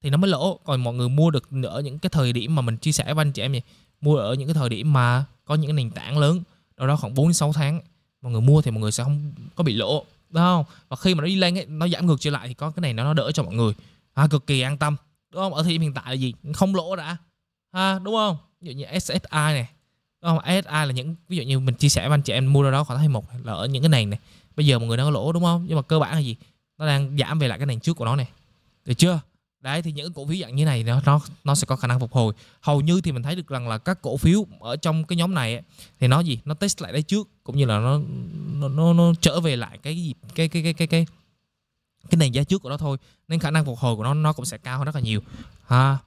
thì nó mới lỗ còn mọi người mua được ở những cái thời điểm mà mình chia sẻ với anh chị em gì mua ở những cái thời điểm mà có những cái nền tảng lớn đâu đó khoảng 4 đến 6 tháng mọi người mua thì mọi người sẽ không có bị lỗ đúng không và khi mà nó đi lên ấy, nó giảm ngược trở lại thì có cái này nó, đỡ cho mọi người à, cực kỳ an tâm đúng không ở thời điểm hiện tại là gì không lỗ đã à, đúng không ví dụ như SSI này đúng không SSI là những ví dụ như mình chia sẻ với anh chị em mua đâu đó khoảng hai một là ở những cái nền này bây giờ mọi người đang có lỗ đúng không nhưng mà cơ bản là gì nó đang giảm về lại cái nền trước của nó này được chưa đấy thì những cổ phiếu dạng như này nó nó nó sẽ có khả năng phục hồi hầu như thì mình thấy được rằng là các cổ phiếu ở trong cái nhóm này ấy, thì nó gì nó test lại đấy trước cũng như là nó nó nó, nó trở về lại cái gì cái cái cái cái cái cái nền giá trước của nó thôi nên khả năng phục hồi của nó nó cũng sẽ cao hơn rất là nhiều ha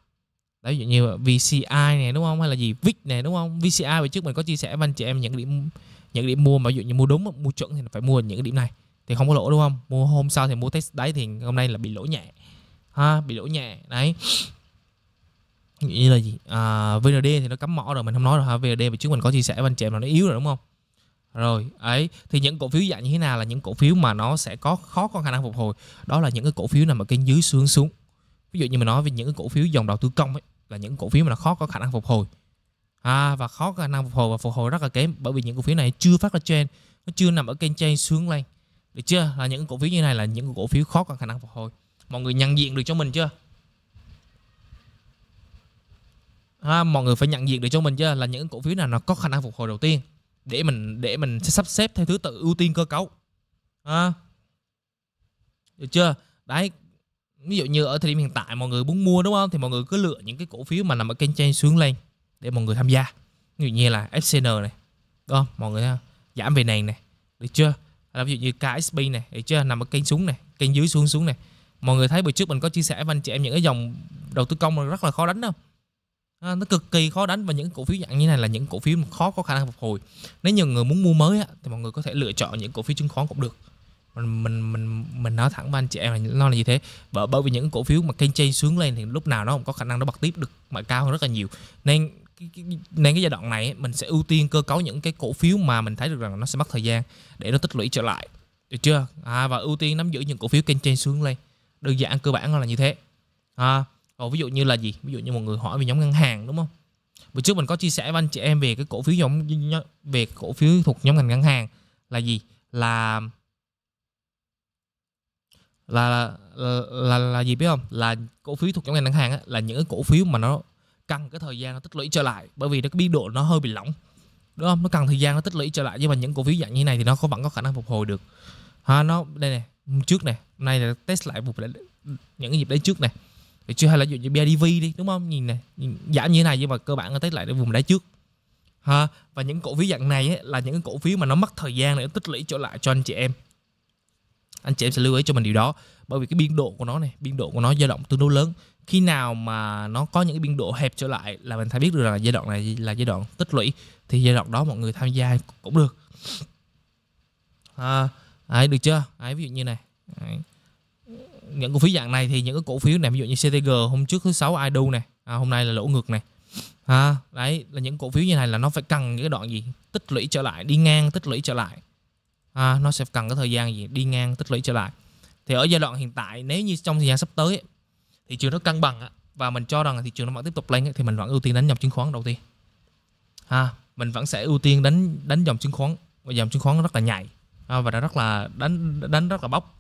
đấy dụ như VCI này đúng không hay là gì VIX này đúng không VCI về trước mình có chia sẻ với anh chị em những điểm những điểm mua mà ví dụ như mua đúng mua chuẩn thì phải mua những điểm này thì không có lỗ đúng không mua hôm sau thì mua test đấy thì hôm nay là bị lỗ nhẹ ha, bị đổ nhẹ đấy như là gì à, VND thì nó cắm mỏ rồi mình không nói rồi ha VND mà chúng mình có chia sẻ với anh chị em là nó yếu rồi đúng không rồi ấy thì những cổ phiếu dạng như thế nào là những cổ phiếu mà nó sẽ có khó có khả năng phục hồi đó là những cái cổ phiếu nằm ở kênh dưới xuống xuống ví dụ như mình nói về những cái cổ phiếu dòng đầu tư công ấy là những cổ phiếu mà nó khó có khả năng phục hồi à, và khó có khả năng phục hồi và phục hồi rất là kém bởi vì những cổ phiếu này chưa phát ra trên nó chưa nằm ở kênh trên xuống lên được chưa là những cổ phiếu như này là những cổ phiếu khó có khả năng phục hồi mọi người nhận diện được cho mình chưa ha, mọi người phải nhận diện được cho mình chưa? là những cổ phiếu nào nó có khả năng phục hồi đầu tiên để mình để mình sắp xếp theo thứ tự ưu tiên cơ cấu ha. được chưa đấy ví dụ như ở thời điểm hiện tại mọi người muốn mua đúng không thì mọi người cứ lựa những cái cổ phiếu mà nằm ở kênh trên xuống lên để mọi người tham gia ví dụ như là FCN này đó mọi người giảm về nền này được chưa là ví dụ như KSB này được chưa nằm ở kênh xuống này kênh dưới xuống xuống này mọi người thấy bữa trước mình có chia sẻ với anh chị em những cái dòng đầu tư công rất là khó đánh đâu à, nó cực kỳ khó đánh và những cổ phiếu dạng như này là những cổ phiếu khó có khả năng phục hồi nếu nhiều người muốn mua mới thì mọi người có thể lựa chọn những cổ phiếu chứng khoán cũng được mình mình mình mình nói thẳng với anh chị em là nó là như thế bởi bởi vì những cổ phiếu mà kênh trên xuống lên thì lúc nào nó cũng có khả năng nó bật tiếp được mà cao hơn rất là nhiều nên nên cái giai đoạn này mình sẽ ưu tiên cơ cấu những cái cổ phiếu mà mình thấy được rằng nó sẽ mất thời gian để nó tích lũy trở lại được chưa à, và ưu tiên nắm giữ những cổ phiếu kênh trên xuống lên đơn giản cơ bản là như thế à, còn ví dụ như là gì ví dụ như một người hỏi về nhóm ngân hàng đúng không bữa trước mình có chia sẻ với anh chị em về cái cổ phiếu nhóm về cổ phiếu thuộc nhóm ngành ngân hàng là gì là là là, là, là gì biết không là cổ phiếu thuộc nhóm ngành ngân hàng á, là những cái cổ phiếu mà nó cần cái thời gian nó tích lũy trở lại bởi vì nó cái biên độ nó hơi bị lỏng đúng không nó cần thời gian nó tích lũy trở lại nhưng mà những cổ phiếu dạng như này thì nó có vẫn có khả năng phục hồi được ha à, nó đây này trước này hôm nay là test lại một những cái dịp đấy trước này chưa hay là dụ như BIDV đi đúng không nhìn này nhìn, giảm như thế này nhưng mà cơ bản là test lại được vùng đáy trước ha và những cổ phiếu dạng này ấy, là những cổ phiếu mà nó mất thời gian để tích lũy trở lại cho anh chị em anh chị em sẽ lưu ý cho mình điều đó bởi vì cái biên độ của nó này biên độ của nó dao động tương đối lớn khi nào mà nó có những cái biên độ hẹp trở lại là mình thấy biết được là giai đoạn này là giai đoạn tích lũy thì giai đoạn đó mọi người tham gia cũng được à, Đấy, được chưa? Đấy, ví dụ như này. Đấy. Những cổ phiếu dạng này thì những cái cổ phiếu này ví dụ như CTG hôm trước thứ sáu ai này, à, hôm nay là lỗ ngược này. À, đấy là những cổ phiếu như này là nó phải cần những cái đoạn gì? Tích lũy trở lại, đi ngang tích lũy trở lại. À, nó sẽ cần cái thời gian gì? Đi ngang tích lũy trở lại. Thì ở giai đoạn hiện tại nếu như trong thời gian sắp tới thị trường nó cân bằng và mình cho rằng thị trường nó vẫn tiếp tục lên thì mình vẫn ưu tiên đánh dòng chứng khoán đầu tiên. À, mình vẫn sẽ ưu tiên đánh đánh dòng chứng khoán và dòng chứng khoán rất là nhạy Ờ, và đã rất là đánh đánh rất là bốc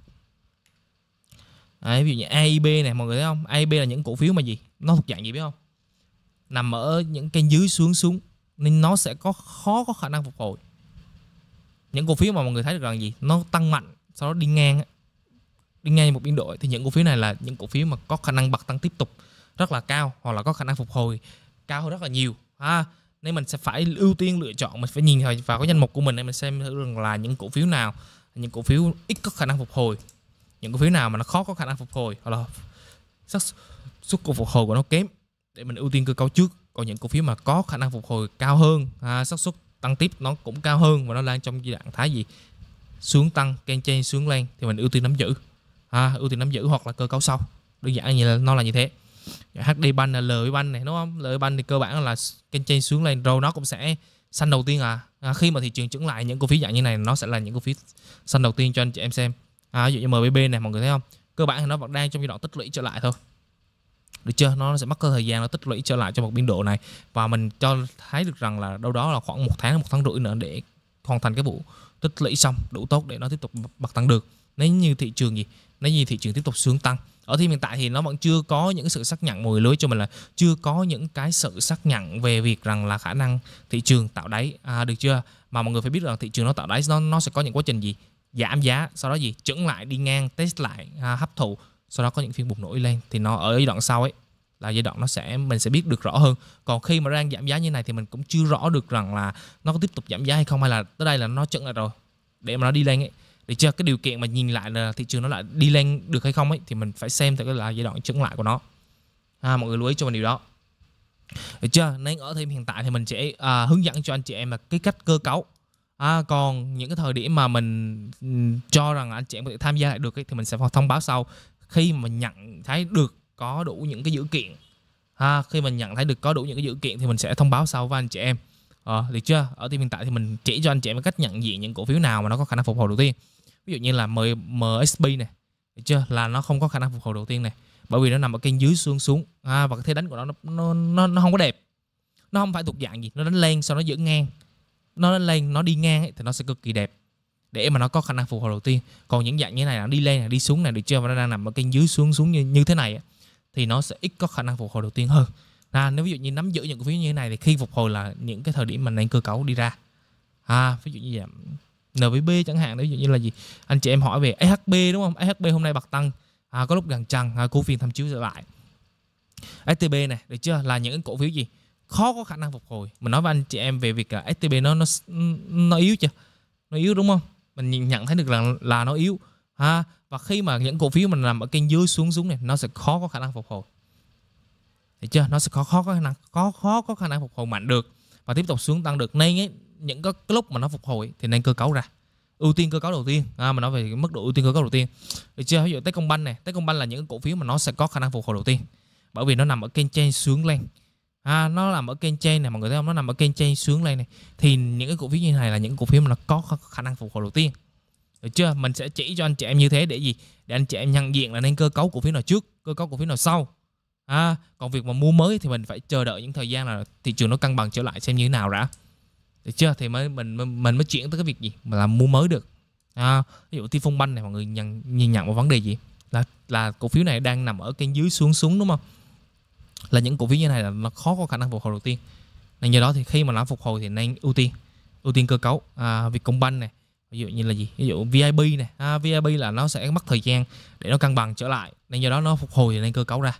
Đấy, ví dụ như AIB này mọi người thấy không AIB là những cổ phiếu mà gì nó thuộc dạng gì biết không nằm ở những cái dưới xuống xuống nên nó sẽ có khó có khả năng phục hồi những cổ phiếu mà mọi người thấy được rằng gì nó tăng mạnh sau đó đi ngang đi ngang một biên độ thì những cổ phiếu này là những cổ phiếu mà có khả năng bật tăng tiếp tục rất là cao hoặc là có khả năng phục hồi cao hơn rất là nhiều ha nên mình sẽ phải ưu tiên lựa chọn mình phải nhìn vào cái danh mục của mình để mình xem thử rằng là những cổ phiếu nào những cổ phiếu ít có khả năng phục hồi những cổ phiếu nào mà nó khó có khả năng phục hồi hoặc là xác suất của phục hồi của nó kém để mình ưu tiên cơ cấu trước còn những cổ phiếu mà có khả năng phục hồi cao hơn à, xác suất tăng tiếp nó cũng cao hơn và nó đang trong giai đoạn thái gì xuống tăng ken chen xuống lên thì mình ưu tiên nắm giữ à, ưu tiên nắm giữ hoặc là cơ cấu sau đơn giản như là nó là như thế HD ban là lời ban này đúng không lời ban thì cơ bản là kênh trên xuống lên rồi nó cũng sẽ xanh đầu tiên à. à khi mà thị trường chứng lại những cổ phiếu dạng như này nó sẽ là những cổ phiếu xanh đầu tiên cho anh chị em xem à, ví dụ như MBB này mọi người thấy không cơ bản thì nó vẫn đang trong giai đoạn tích lũy trở lại thôi được chưa nó sẽ mất cái thời gian nó tích lũy trở lại cho một biên độ này và mình cho thấy được rằng là đâu đó là khoảng một tháng một tháng rưỡi nữa để hoàn thành cái vụ tích lũy xong đủ tốt để nó tiếp tục bật tăng được nếu như thị trường gì nếu như thị trường tiếp tục xuống tăng ở thì hiện tại thì nó vẫn chưa có những sự xác nhận mùi lưới cho mình là chưa có những cái sự xác nhận về việc rằng là khả năng thị trường tạo đáy à, được chưa mà mọi người phải biết rằng thị trường nó tạo đáy nó nó sẽ có những quá trình gì giảm giá sau đó gì chững lại đi ngang test lại à, hấp thụ sau đó có những phiên bùng nổi lên thì nó ở giai đoạn sau ấy là giai đoạn nó sẽ mình sẽ biết được rõ hơn còn khi mà đang giảm giá như này thì mình cũng chưa rõ được rằng là nó có tiếp tục giảm giá hay không hay là tới đây là nó chững lại rồi để mà nó đi lên ấy được chưa cái điều kiện mà nhìn lại là thị trường nó lại đi lên được hay không ấy thì mình phải xem cái là giai đoạn chứng lại của nó à, mọi người lưu ý cho mình điều đó được chưa nên ở thêm hiện tại thì mình sẽ à, hướng dẫn cho anh chị em là cái cách cơ cấu à, còn những cái thời điểm mà mình cho rằng anh chị em có thể tham gia lại được ấy, thì mình sẽ thông báo sau khi mà mình nhận thấy được có đủ những cái dữ kiện à, khi mình nhận thấy được có đủ những cái dữ kiện thì mình sẽ thông báo sau với anh chị em ờ, được chưa ở thì hiện tại thì mình chỉ cho anh chị em cách nhận diện những cổ phiếu nào mà nó có khả năng phục hồi đầu tiên ví dụ như là M, MSP này được chưa là nó không có khả năng phục hồi đầu tiên này bởi vì nó nằm ở kênh dưới xuống xuống à, và cái thế đánh của nó nó nó nó không có đẹp nó không phải thuộc dạng gì nó đánh lên sau nó giữ ngang nó đánh lên nó đi ngang ấy, thì nó sẽ cực kỳ đẹp để mà nó có khả năng phục hồi đầu tiên còn những dạng như này là đi lên này đi xuống này được chưa và nó đang nằm ở kênh dưới xuống xuống như, như thế này ấy, thì nó sẽ ít có khả năng phục hồi đầu tiên hơn à, nếu ví dụ như nắm giữ những cổ phiếu như thế này thì khi phục hồi là những cái thời điểm mình nên cơ cấu đi ra à, ví dụ như vậy NVB chẳng hạn đấy ví dụ như là gì anh chị em hỏi về SHB đúng không SHB hôm nay bật tăng à, có lúc gần trần à, cổ phiên tham chiếu trở lại STB này được chưa là những cổ phiếu gì khó có khả năng phục hồi mình nói với anh chị em về việc là STB nó nó nó yếu chưa nó yếu đúng không mình nhìn nhận thấy được là là nó yếu ha à, và khi mà những cổ phiếu mình nằm ở kênh dưới xuống xuống này nó sẽ khó có khả năng phục hồi được chưa nó sẽ khó khó có khả năng khó khó có khả năng phục hồi mạnh được và tiếp tục xuống tăng được nên ấy, những cái lúc mà nó phục hồi thì nên cơ cấu ra ưu tiên cơ cấu đầu tiên à, mà nói về mức độ ưu tiên cơ cấu đầu tiên được chưa ví dụ công banh này công banh là những cổ phiếu mà nó sẽ có khả năng phục hồi đầu tiên bởi vì nó nằm ở kênh trên xuống lên à, nó nằm ở kênh trên này mọi người thấy không nó nằm ở kênh trên xuống lên này thì những cái cổ phiếu như này là những cổ phiếu mà nó có khả năng phục hồi đầu tiên được chưa mình sẽ chỉ cho anh chị em như thế để gì để anh chị em nhận diện là nên cơ cấu cổ phiếu nào trước cơ cấu cổ phiếu nào sau à, còn việc mà mua mới thì mình phải chờ đợi những thời gian là thị trường nó cân bằng trở lại xem như thế nào đã được chưa thì mới mình mình mới chuyển tới cái việc gì mà làm mua mới được à, ví dụ phong banh này mọi người nhận nhìn nhận một vấn đề gì là là cổ phiếu này đang nằm ở cái dưới xuống xuống đúng không là những cổ phiếu như này là nó khó có khả năng phục hồi đầu tiên nên do đó thì khi mà nó phục hồi thì nên ưu tiên ưu tiên cơ cấu à, banh này ví dụ như là gì ví dụ VIP này à, VIP là nó sẽ mất thời gian để nó cân bằng trở lại nên do đó nó phục hồi thì nên cơ cấu ra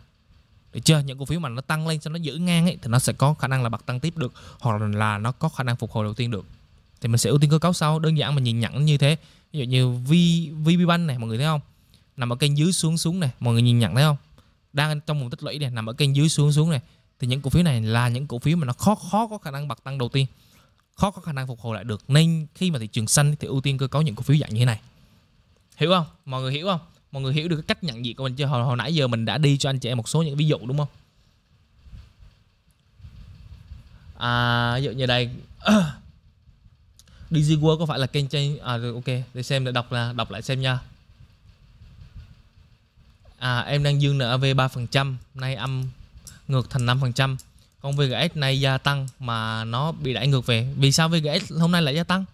được chưa những cổ phiếu mà nó tăng lên cho nó giữ ngang ấy thì nó sẽ có khả năng là bật tăng tiếp được hoặc là, nó có khả năng phục hồi đầu tiên được thì mình sẽ ưu tiên cơ cấu sau đơn giản mà nhìn nhận như thế ví dụ như v vb bank này mọi người thấy không nằm ở kênh dưới xuống xuống này mọi người nhìn nhận thấy không đang trong vùng tích lũy này nằm ở kênh dưới xuống xuống này thì những cổ phiếu này là những cổ phiếu mà nó khó khó có khả năng bật tăng đầu tiên khó có khả năng phục hồi lại được nên khi mà thị trường xanh thì ưu tiên cơ cấu những cổ phiếu dạng như thế này hiểu không mọi người hiểu không mọi người hiểu được cái cách nhận diện của mình chưa hồi, hồi nãy giờ mình đã đi cho anh chị em một số những ví dụ đúng không à, ví dụ như đây DG World có phải là kênh trên à rồi ok để xem để đọc là đọc lại xem nha à em đang dương nợ NAV 3% nay âm ngược thành 5% còn VGS nay gia tăng mà nó bị đẩy ngược về vì sao VGS hôm nay lại gia tăng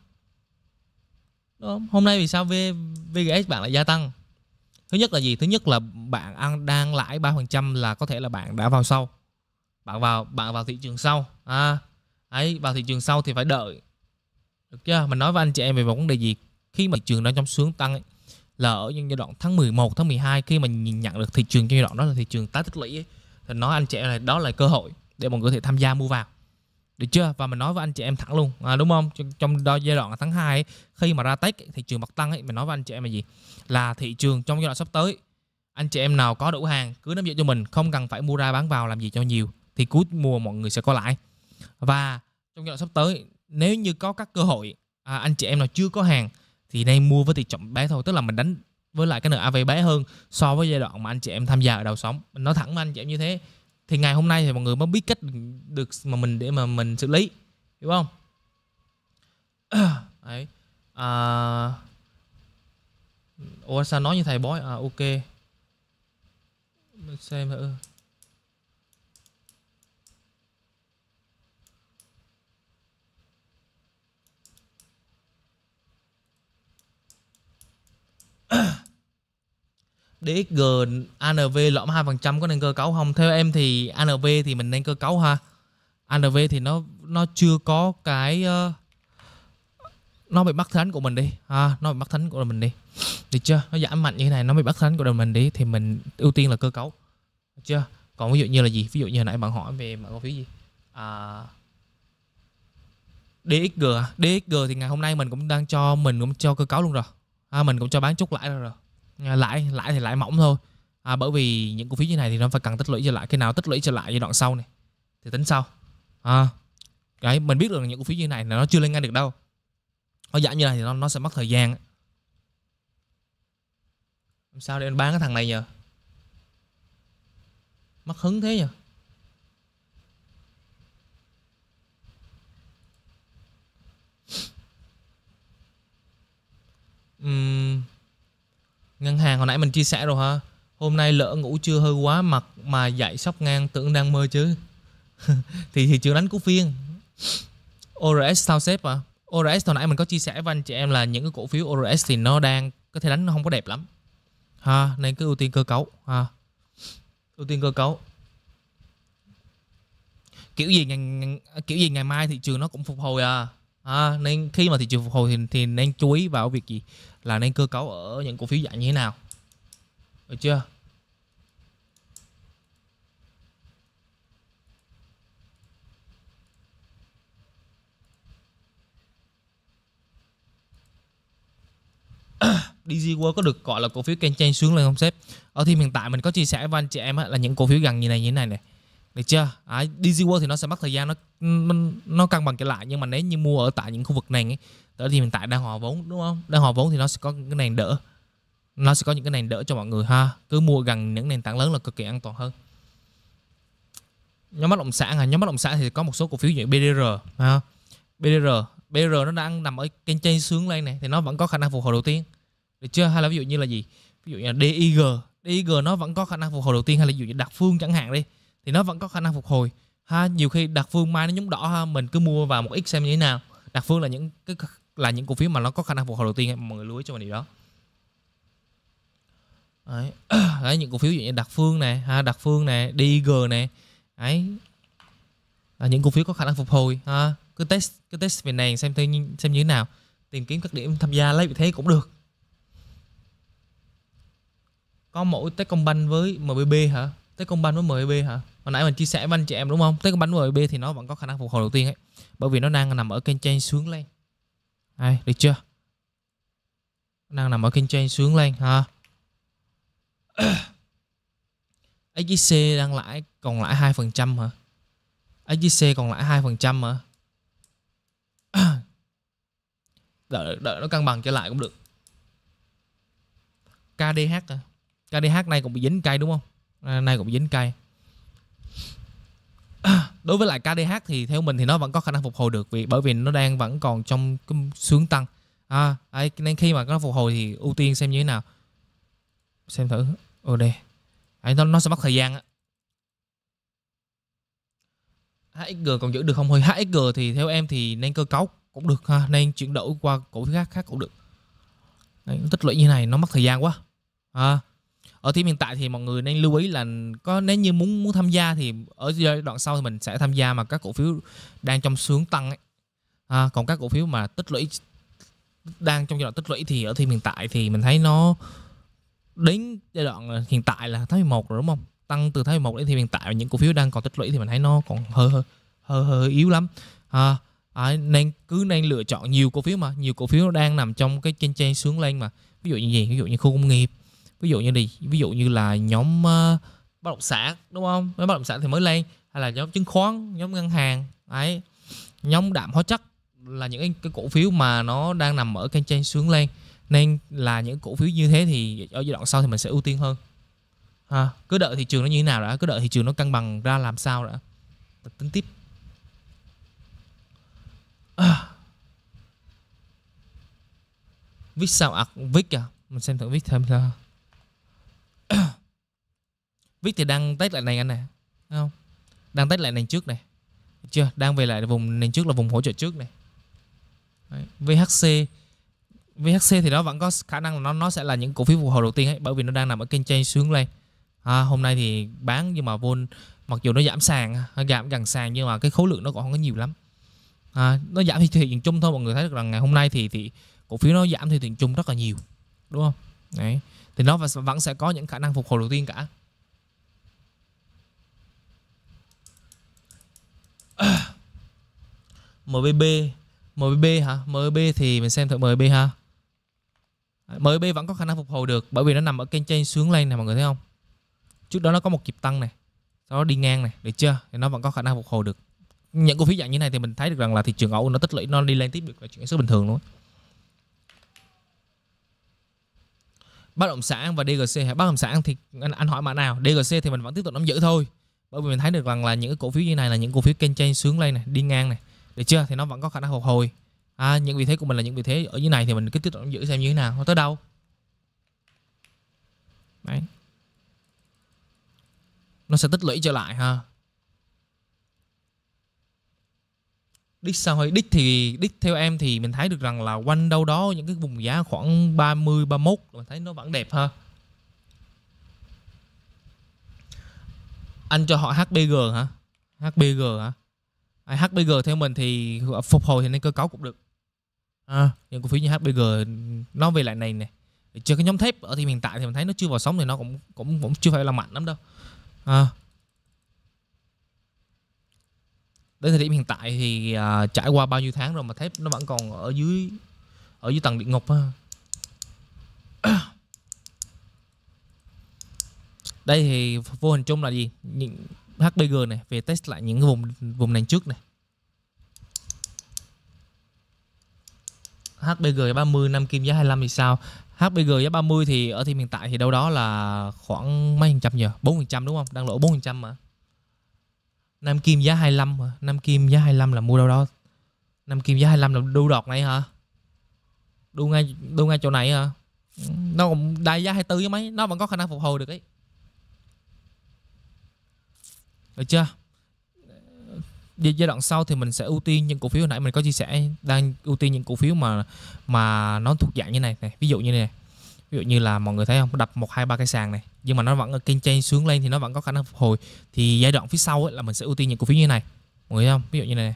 đúng không? hôm nay vì sao v, VGS bạn lại gia tăng thứ nhất là gì thứ nhất là bạn ăn đang lãi 3% là có thể là bạn đã vào sau bạn vào bạn vào thị trường sau à, ấy vào thị trường sau thì phải đợi được chưa mình nói với anh chị em về một vấn đề gì khi mà thị trường đang trong sướng tăng ấy, là ở những giai đoạn tháng 11 tháng 12 khi mình nhìn nhận được thị trường giai đoạn đó là thị trường tái tích lũy ấy, thì nói anh chị em là đó là cơ hội để mọi người có thể tham gia mua vào được chưa và mình nói với anh chị em thẳng luôn à, đúng không trong, trong giai đoạn tháng 2 ấy, khi mà ra tết thị trường bật tăng ấy mình nói với anh chị em là gì là thị trường trong giai đoạn sắp tới anh chị em nào có đủ hàng cứ nắm giữ cho mình không cần phải mua ra bán vào làm gì cho nhiều thì cuối mùa mọi người sẽ có lãi và trong giai đoạn sắp tới nếu như có các cơ hội à, anh chị em nào chưa có hàng thì nên mua với tỷ trọng bé thôi tức là mình đánh với lại cái NAV bé hơn so với giai đoạn mà anh chị em tham gia ở đầu sóng mình nói thẳng với anh chị em như thế thì ngày hôm nay thì mọi người mới biết cách được mà mình để mà mình xử lý hiểu không đấy à, ủa sao nói như thầy bói à ok mình xem thử Ugh. DXG ANV lõm 2% có nên cơ cấu không? Theo em thì ANV thì mình nên cơ cấu ha. ANV thì nó nó chưa có cái uh, nó bị bắt thánh của mình đi à, nó bị bắt thánh của mình đi được chưa nó giảm mạnh như thế này nó bị bắt thánh của mình đi thì mình ưu tiên là cơ cấu được chưa còn ví dụ như là gì ví dụ như hồi nãy bạn hỏi về mã cổ phiếu gì à, DXG à? DXG thì ngày hôm nay mình cũng đang cho mình cũng cho cơ cấu luôn rồi à, mình cũng cho bán chút lãi rồi rồi lãi lãi thì lãi mỏng thôi à, bởi vì những cổ phiếu như này thì nó phải cần tích lũy trở lại khi nào tích lũy trở lại giai đoạn sau này thì tính sau à, đấy mình biết được những cổ phiếu như này là nó chưa lên ngay được đâu nó giảm như này thì nó nó sẽ mất thời gian làm sao để anh bán cái thằng này nhờ mất hứng thế nhờ uhm ngân hàng hồi nãy mình chia sẻ rồi hả? hôm nay lỡ ngủ chưa hơi quá mặt mà dậy sóc ngang tưởng đang mơ chứ thì thị trường đánh cú phiên ORS sao xếp à ORS hồi nãy mình có chia sẻ với anh chị em là những cái cổ phiếu ORS thì nó đang có thể đánh nó không có đẹp lắm ha nên cứ ưu tiên cơ cấu ha ưu tiên cơ cấu kiểu gì ngày, kiểu gì ngày mai thị trường nó cũng phục hồi à, à nên khi mà thị trường phục hồi thì, thì nên chú ý vào việc gì là nên cơ cấu ở những cổ phiếu dạng như thế nào được chưa DG World có được gọi là cổ phiếu kênh chain xuống lên không sếp? Ở thì hiện tại mình có chia sẻ với anh chị em là những cổ phiếu gần như này như thế này này, Được chưa? À, DG World thì nó sẽ mất thời gian nó nó, nó cân bằng trở lại nhưng mà nếu như mua ở tại những khu vực này ấy, đó thì hiện tại đang hòa vốn đúng không đang hòa vốn thì nó sẽ có cái nền đỡ nó sẽ có những cái nền đỡ cho mọi người ha cứ mua gần những nền tảng lớn là cực kỳ an toàn hơn nhóm bất động sản à nhóm bất động sản thì có một số cổ phiếu như BDR ha BDR BDR nó đang nằm ở kênh trên sướng lên này thì nó vẫn có khả năng phục hồi đầu tiên được chưa hay là ví dụ như là gì ví dụ như là DIG DIG nó vẫn có khả năng phục hồi đầu tiên hay là ví dụ như đặc phương chẳng hạn đi thì nó vẫn có khả năng phục hồi ha nhiều khi đặc phương mai nó nhúng đỏ ha mình cứ mua vào một ít xem như thế nào đặc phương là những cái là những cổ phiếu mà nó có khả năng phục hồi đầu tiên mọi người lưu ý cho mình điều đó đấy. đấy những cổ phiếu như đặc phương này, ha đặc phương này, dg này, ấy là những cổ phiếu có khả năng phục hồi ha cứ test cứ test về này xem thêm xem như thế nào tìm kiếm các điểm tham gia lấy vị thế cũng được có mỗi Techcombank với MBB hả Techcombank với MBB hả hồi nãy mình chia sẻ với anh chị em đúng không Techcombank với MBB thì nó vẫn có khả năng phục hồi đầu tiên ấy bởi vì nó đang nằm ở kênh trên xuống lên đây, được chưa? đang nằm ở kênh trên xuống lên ha. AGC đang lãi còn lãi 2% hả? AGC còn lãi 2% hả? đợi, đợi nó cân bằng trở lại cũng được. KDH à? KDH này cũng bị dính cây đúng không? Này cũng bị dính cây. đối với lại KDH thì theo mình thì nó vẫn có khả năng phục hồi được vì bởi vì nó đang vẫn còn trong cái sướng tăng à, ấy, nên khi mà nó phục hồi thì ưu tiên xem như thế nào xem thử ở đây ấy, nó, nó sẽ mất thời gian HXG còn giữ được không thôi HXG thì theo em thì nên cơ cấu cũng được ha nên chuyển đổi qua cổ phiếu khác khác cũng được Đấy, tích lũy như này nó mất thời gian quá à, ở team hiện tại thì mọi người nên lưu ý là có nếu như muốn muốn tham gia thì ở giai đoạn sau thì mình sẽ tham gia mà các cổ phiếu đang trong sướng tăng ấy à, còn các cổ phiếu mà tích lũy đang trong giai đoạn tích lũy thì ở team hiện tại thì mình thấy nó đến giai đoạn hiện tại là tháng 11 rồi đúng không tăng từ tháng 11 đến thì hiện tại những cổ phiếu đang còn tích lũy thì mình thấy nó còn hơi hơi hơi, hơi yếu lắm à, à, nên cứ nên lựa chọn nhiều cổ phiếu mà nhiều cổ phiếu nó đang nằm trong cái trên trên xuống lên mà ví dụ như gì ví dụ như khu công nghiệp ví dụ như đi ví dụ như là nhóm uh, bất động sản đúng không nhóm bất động sản thì mới lên hay là nhóm chứng khoán nhóm ngân hàng ấy nhóm đạm hóa chất là những cái, cổ phiếu mà nó đang nằm ở kênh trên xuống lên nên là những cổ phiếu như thế thì ở giai đoạn sau thì mình sẽ ưu tiên hơn ha à, cứ đợi thị trường nó như thế nào đã cứ đợi thị trường nó cân bằng ra làm sao đã tính tiếp à. viết sao ạ à? viết à mình xem thử viết thêm sao viết thì đang test lại này anh nè Thấy không đang test lại nền trước này chưa đang về lại vùng nền trước là vùng hỗ trợ trước này Đấy. VHC VHC thì nó vẫn có khả năng là nó nó sẽ là những cổ phiếu phục hồi đầu tiên ấy bởi vì nó đang nằm ở kênh trên xuống lên à, hôm nay thì bán nhưng mà vôn mặc dù nó giảm sàn giảm gần sàn nhưng mà cái khối lượng nó còn không có nhiều lắm à, nó giảm thì thị chung thôi mọi người thấy được rằng ngày hôm nay thì thì cổ phiếu nó giảm thì thị chung rất là nhiều đúng không đấy thì nó vẫn sẽ có những khả năng phục hồi đầu tiên cả MBB MBB hả? MBB thì mình xem thử MBB ha. MBB vẫn có khả năng phục hồi được bởi vì nó nằm ở kênh trên xuống lên này mọi người thấy không? Trước đó nó có một kịp tăng này, sau đó đi ngang này, được chưa? Thì nó vẫn có khả năng phục hồi được. Những cổ phiếu dạng như này thì mình thấy được rằng là thị trường ẩu nó tích lũy nó đi lên tiếp được là chuyện rất bình thường luôn. Bất động sản và DGC hả? Bất động sản thì anh, anh hỏi mã nào? DGC thì mình vẫn tiếp tục nắm giữ thôi bởi vì mình thấy được rằng là những cổ phiếu như này là những cổ phiếu kênh trên sướng lên này đi ngang này được chưa thì nó vẫn có khả năng phục hồi à, những vị thế của mình là những vị thế ở dưới này thì mình cứ tiếp tục giữ xem như thế nào nó tới đâu đấy nó sẽ tích lũy trở lại ha đích sao hơi đích thì đích theo em thì mình thấy được rằng là quanh đâu đó những cái vùng giá khoảng 30 31 mình thấy nó vẫn đẹp ha anh cho họ HBG hả HBG hả à, HBG theo mình thì phục hồi thì nên cơ cấu cũng được à, những cổ phiếu như HBG nó về lại này nè chưa cái nhóm thép ở thì hiện tại thì mình thấy nó chưa vào sóng thì nó cũng cũng cũng chưa phải là mạnh lắm đâu à. đến thời điểm hiện tại thì à, trải qua bao nhiêu tháng rồi mà thép nó vẫn còn ở dưới ở dưới tầng địa ngục ha. đây thì vô hình chung là gì những HBG này về test lại những vùng vùng nền trước này HBG giá 30 năm kim giá 25 thì sao HBG giá 30 thì ở thị hiện tại thì đâu đó là khoảng mấy phần trăm nhờ 4 phần trăm đúng không đang lỗ 4 phần trăm mà Nam Kim giá 25 mà Nam Kim giá 25 là mua đâu đó Nam Kim giá 25 là đu đọt này hả? Đu ngay đu ngay chỗ này hả? Nó cũng đại giá 24 với mấy, nó vẫn có khả năng phục hồi được ấy. được chưa ờ, giai đoạn sau thì mình sẽ ưu tiên những cổ phiếu nãy mình có chia sẻ đang ưu tiên những cổ phiếu mà mà nó thuộc dạng như này này ví dụ như này ví dụ như là mọi người thấy không đập một hai ba cái sàn này nhưng mà nó vẫn ở kênh trên xuống lên thì nó vẫn có khả năng phục hồi thì giai đoạn phía sau ấy, là mình sẽ ưu tiên những cổ phiếu như này mọi người thấy không ví dụ như này, này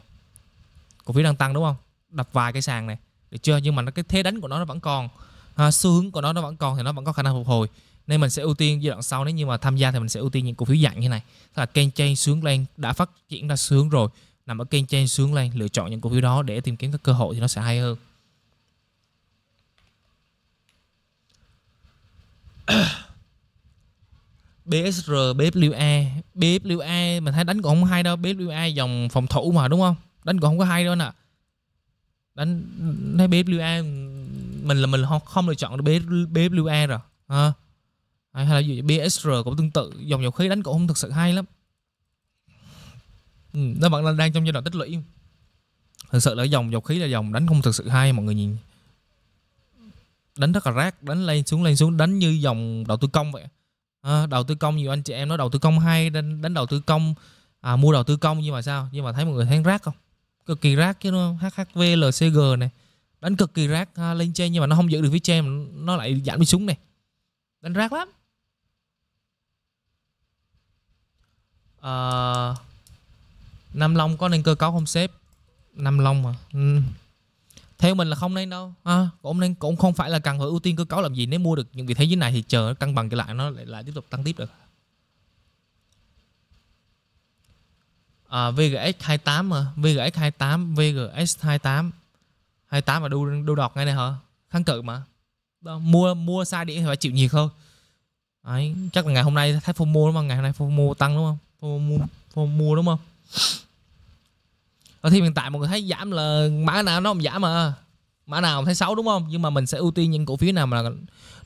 cổ phiếu đang tăng đúng không đập vài cái sàn này được chưa nhưng mà nó cái thế đánh của nó nó vẫn còn à, xu hướng của nó nó vẫn còn thì nó vẫn có khả năng phục hồi nên mình sẽ ưu tiên giai đoạn sau nếu như mà tham gia thì mình sẽ ưu tiên những cổ phiếu dạng như này tức là kênh chain xuống lên đã phát triển ra sướng rồi nằm ở kênh chain xuống lên lựa chọn những cổ phiếu đó để tìm kiếm các cơ hội thì nó sẽ hay hơn BSR, BFWA BFWA mình thấy đánh cũng không hay đâu BFWA dòng phòng thủ mà đúng không đánh cũng không có hay đâu nè đánh thấy BFWA mình là mình không, lựa chọn BFWA rồi ha. À hay là gì BSR cũng tương tự dòng dầu khí đánh cũng không thực sự hay lắm ừ, nó vẫn đang trong giai đoạn tích lũy thực sự là dòng dầu khí là dòng đánh không thực sự hay mọi người nhìn đánh rất là rác đánh lên xuống lên xuống đánh như dòng đầu tư công vậy à, đầu tư công nhiều anh chị em nói đầu tư công hay đánh, đánh đầu tư công à, mua đầu tư công nhưng mà sao nhưng mà thấy mọi người thấy rác không cực kỳ rác chứ nó HHV LCG này đánh cực kỳ rác à, lên trên nhưng mà nó không giữ được phía trên nó lại giảm đi xuống này đánh rác lắm uh, Nam Long có nên cơ cấu không sếp Nam Long mà ừ. theo mình là không nên đâu à, cũng nên cũng không phải là cần phải ưu tiên cơ cấu làm gì nếu mua được những vị thế dưới này thì chờ nó cân bằng trở lại nó lại, lại tiếp tục tăng tiếp được à, VGX 28 mà VGX 28 VGX 28 28 mà đu, đu đọt ngay này hả kháng cự mà Đó, mua mua sai điểm thì phải chịu nhiệt hơn Đấy, chắc là ngày hôm nay thấy mua đúng không? Ngày hôm nay mua tăng đúng không? mua, mùa mua đúng không ở thì hiện tại mọi người thấy giảm là mã nào nó không giảm mà mã nào thấy xấu đúng không nhưng mà mình sẽ ưu tiên những cổ phiếu nào mà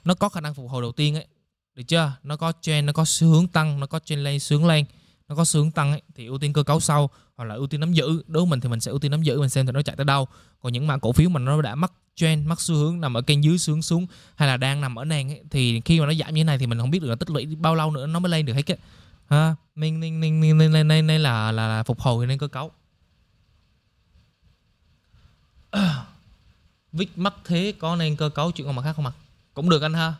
nó có khả năng phục hồi đầu tiên ấy được chưa nó có trend nó có xu hướng tăng nó có trend lên sướng lên nó có xu hướng tăng ấy, thì ưu tiên cơ cấu sau hoặc là ưu tiên nắm giữ đối với mình thì mình sẽ ưu tiên nắm giữ mình xem thì nó chạy tới đâu còn những mã cổ phiếu mà nó đã mắc trend mắc xu hướng nằm ở kênh dưới xuống xuống hay là đang nằm ở nền ấy, thì khi mà nó giảm như thế này thì mình không biết được là tích lũy bao lâu nữa nó mới lên được hết cái ha mình nên nên mình nên nên nên là, là là phục hồi nên cơ cấu vít mắc thế có nên cơ cấu chuyện còn mặt khác không mặt cũng được anh ha